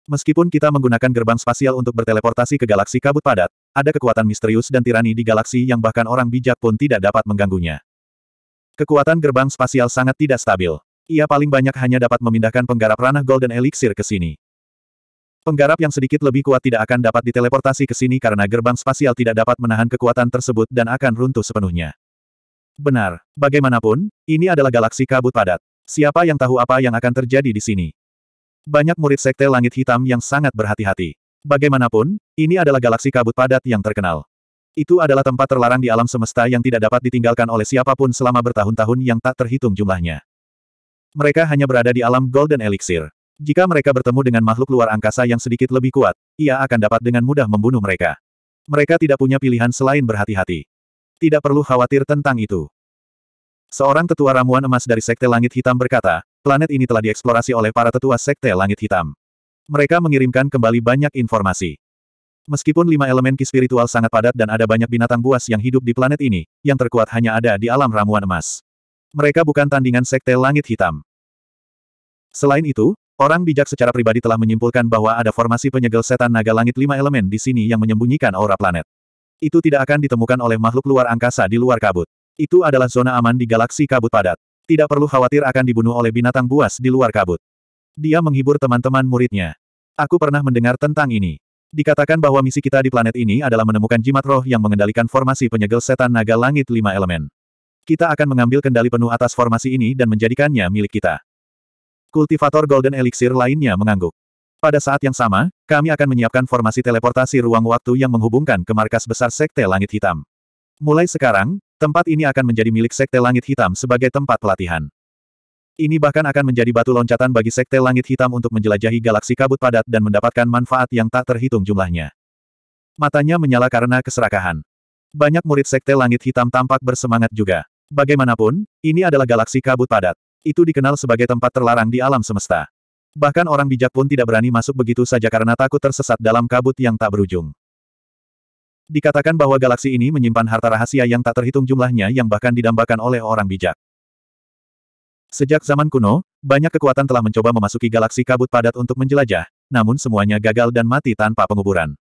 Meskipun kita menggunakan gerbang spasial untuk berteleportasi ke galaksi kabut padat, ada kekuatan misterius dan tirani di galaksi yang bahkan orang bijak pun tidak dapat mengganggunya. Kekuatan gerbang spasial sangat tidak stabil. Ia paling banyak hanya dapat memindahkan penggarap ranah Golden Elixir ke sini. Penggarap yang sedikit lebih kuat tidak akan dapat diteleportasi ke sini karena gerbang spasial tidak dapat menahan kekuatan tersebut dan akan runtuh sepenuhnya. Benar. Bagaimanapun, ini adalah galaksi kabut padat. Siapa yang tahu apa yang akan terjadi di sini? Banyak murid sekte langit hitam yang sangat berhati-hati. Bagaimanapun, ini adalah galaksi kabut padat yang terkenal. Itu adalah tempat terlarang di alam semesta yang tidak dapat ditinggalkan oleh siapapun selama bertahun-tahun yang tak terhitung jumlahnya. Mereka hanya berada di alam Golden Elixir. Jika mereka bertemu dengan makhluk luar angkasa yang sedikit lebih kuat, ia akan dapat dengan mudah membunuh mereka. Mereka tidak punya pilihan selain berhati-hati. Tidak perlu khawatir tentang itu. Seorang tetua ramuan emas dari Sekte Langit Hitam berkata, planet ini telah dieksplorasi oleh para tetua Sekte Langit Hitam. Mereka mengirimkan kembali banyak informasi. Meskipun lima elemen ki spiritual sangat padat dan ada banyak binatang buas yang hidup di planet ini, yang terkuat hanya ada di alam ramuan emas. Mereka bukan tandingan sekte langit hitam. Selain itu, Orang bijak secara pribadi telah menyimpulkan bahwa ada formasi penyegel setan naga langit lima elemen di sini yang menyembunyikan aura planet. Itu tidak akan ditemukan oleh makhluk luar angkasa di luar kabut. Itu adalah zona aman di galaksi kabut padat. Tidak perlu khawatir akan dibunuh oleh binatang buas di luar kabut. Dia menghibur teman-teman muridnya. Aku pernah mendengar tentang ini. Dikatakan bahwa misi kita di planet ini adalah menemukan jimat roh yang mengendalikan formasi penyegel setan naga langit lima elemen. Kita akan mengambil kendali penuh atas formasi ini dan menjadikannya milik kita. Kultivator Golden Elixir lainnya mengangguk. Pada saat yang sama, kami akan menyiapkan formasi teleportasi ruang waktu yang menghubungkan ke markas besar Sekte Langit Hitam. Mulai sekarang, tempat ini akan menjadi milik Sekte Langit Hitam sebagai tempat pelatihan. Ini bahkan akan menjadi batu loncatan bagi Sekte Langit Hitam untuk menjelajahi galaksi kabut padat dan mendapatkan manfaat yang tak terhitung jumlahnya. Matanya menyala karena keserakahan. Banyak murid Sekte Langit Hitam tampak bersemangat juga. Bagaimanapun, ini adalah galaksi kabut padat. Itu dikenal sebagai tempat terlarang di alam semesta. Bahkan orang bijak pun tidak berani masuk begitu saja karena takut tersesat dalam kabut yang tak berujung. Dikatakan bahwa galaksi ini menyimpan harta rahasia yang tak terhitung jumlahnya yang bahkan didambakan oleh orang bijak. Sejak zaman kuno, banyak kekuatan telah mencoba memasuki galaksi kabut padat untuk menjelajah, namun semuanya gagal dan mati tanpa penguburan.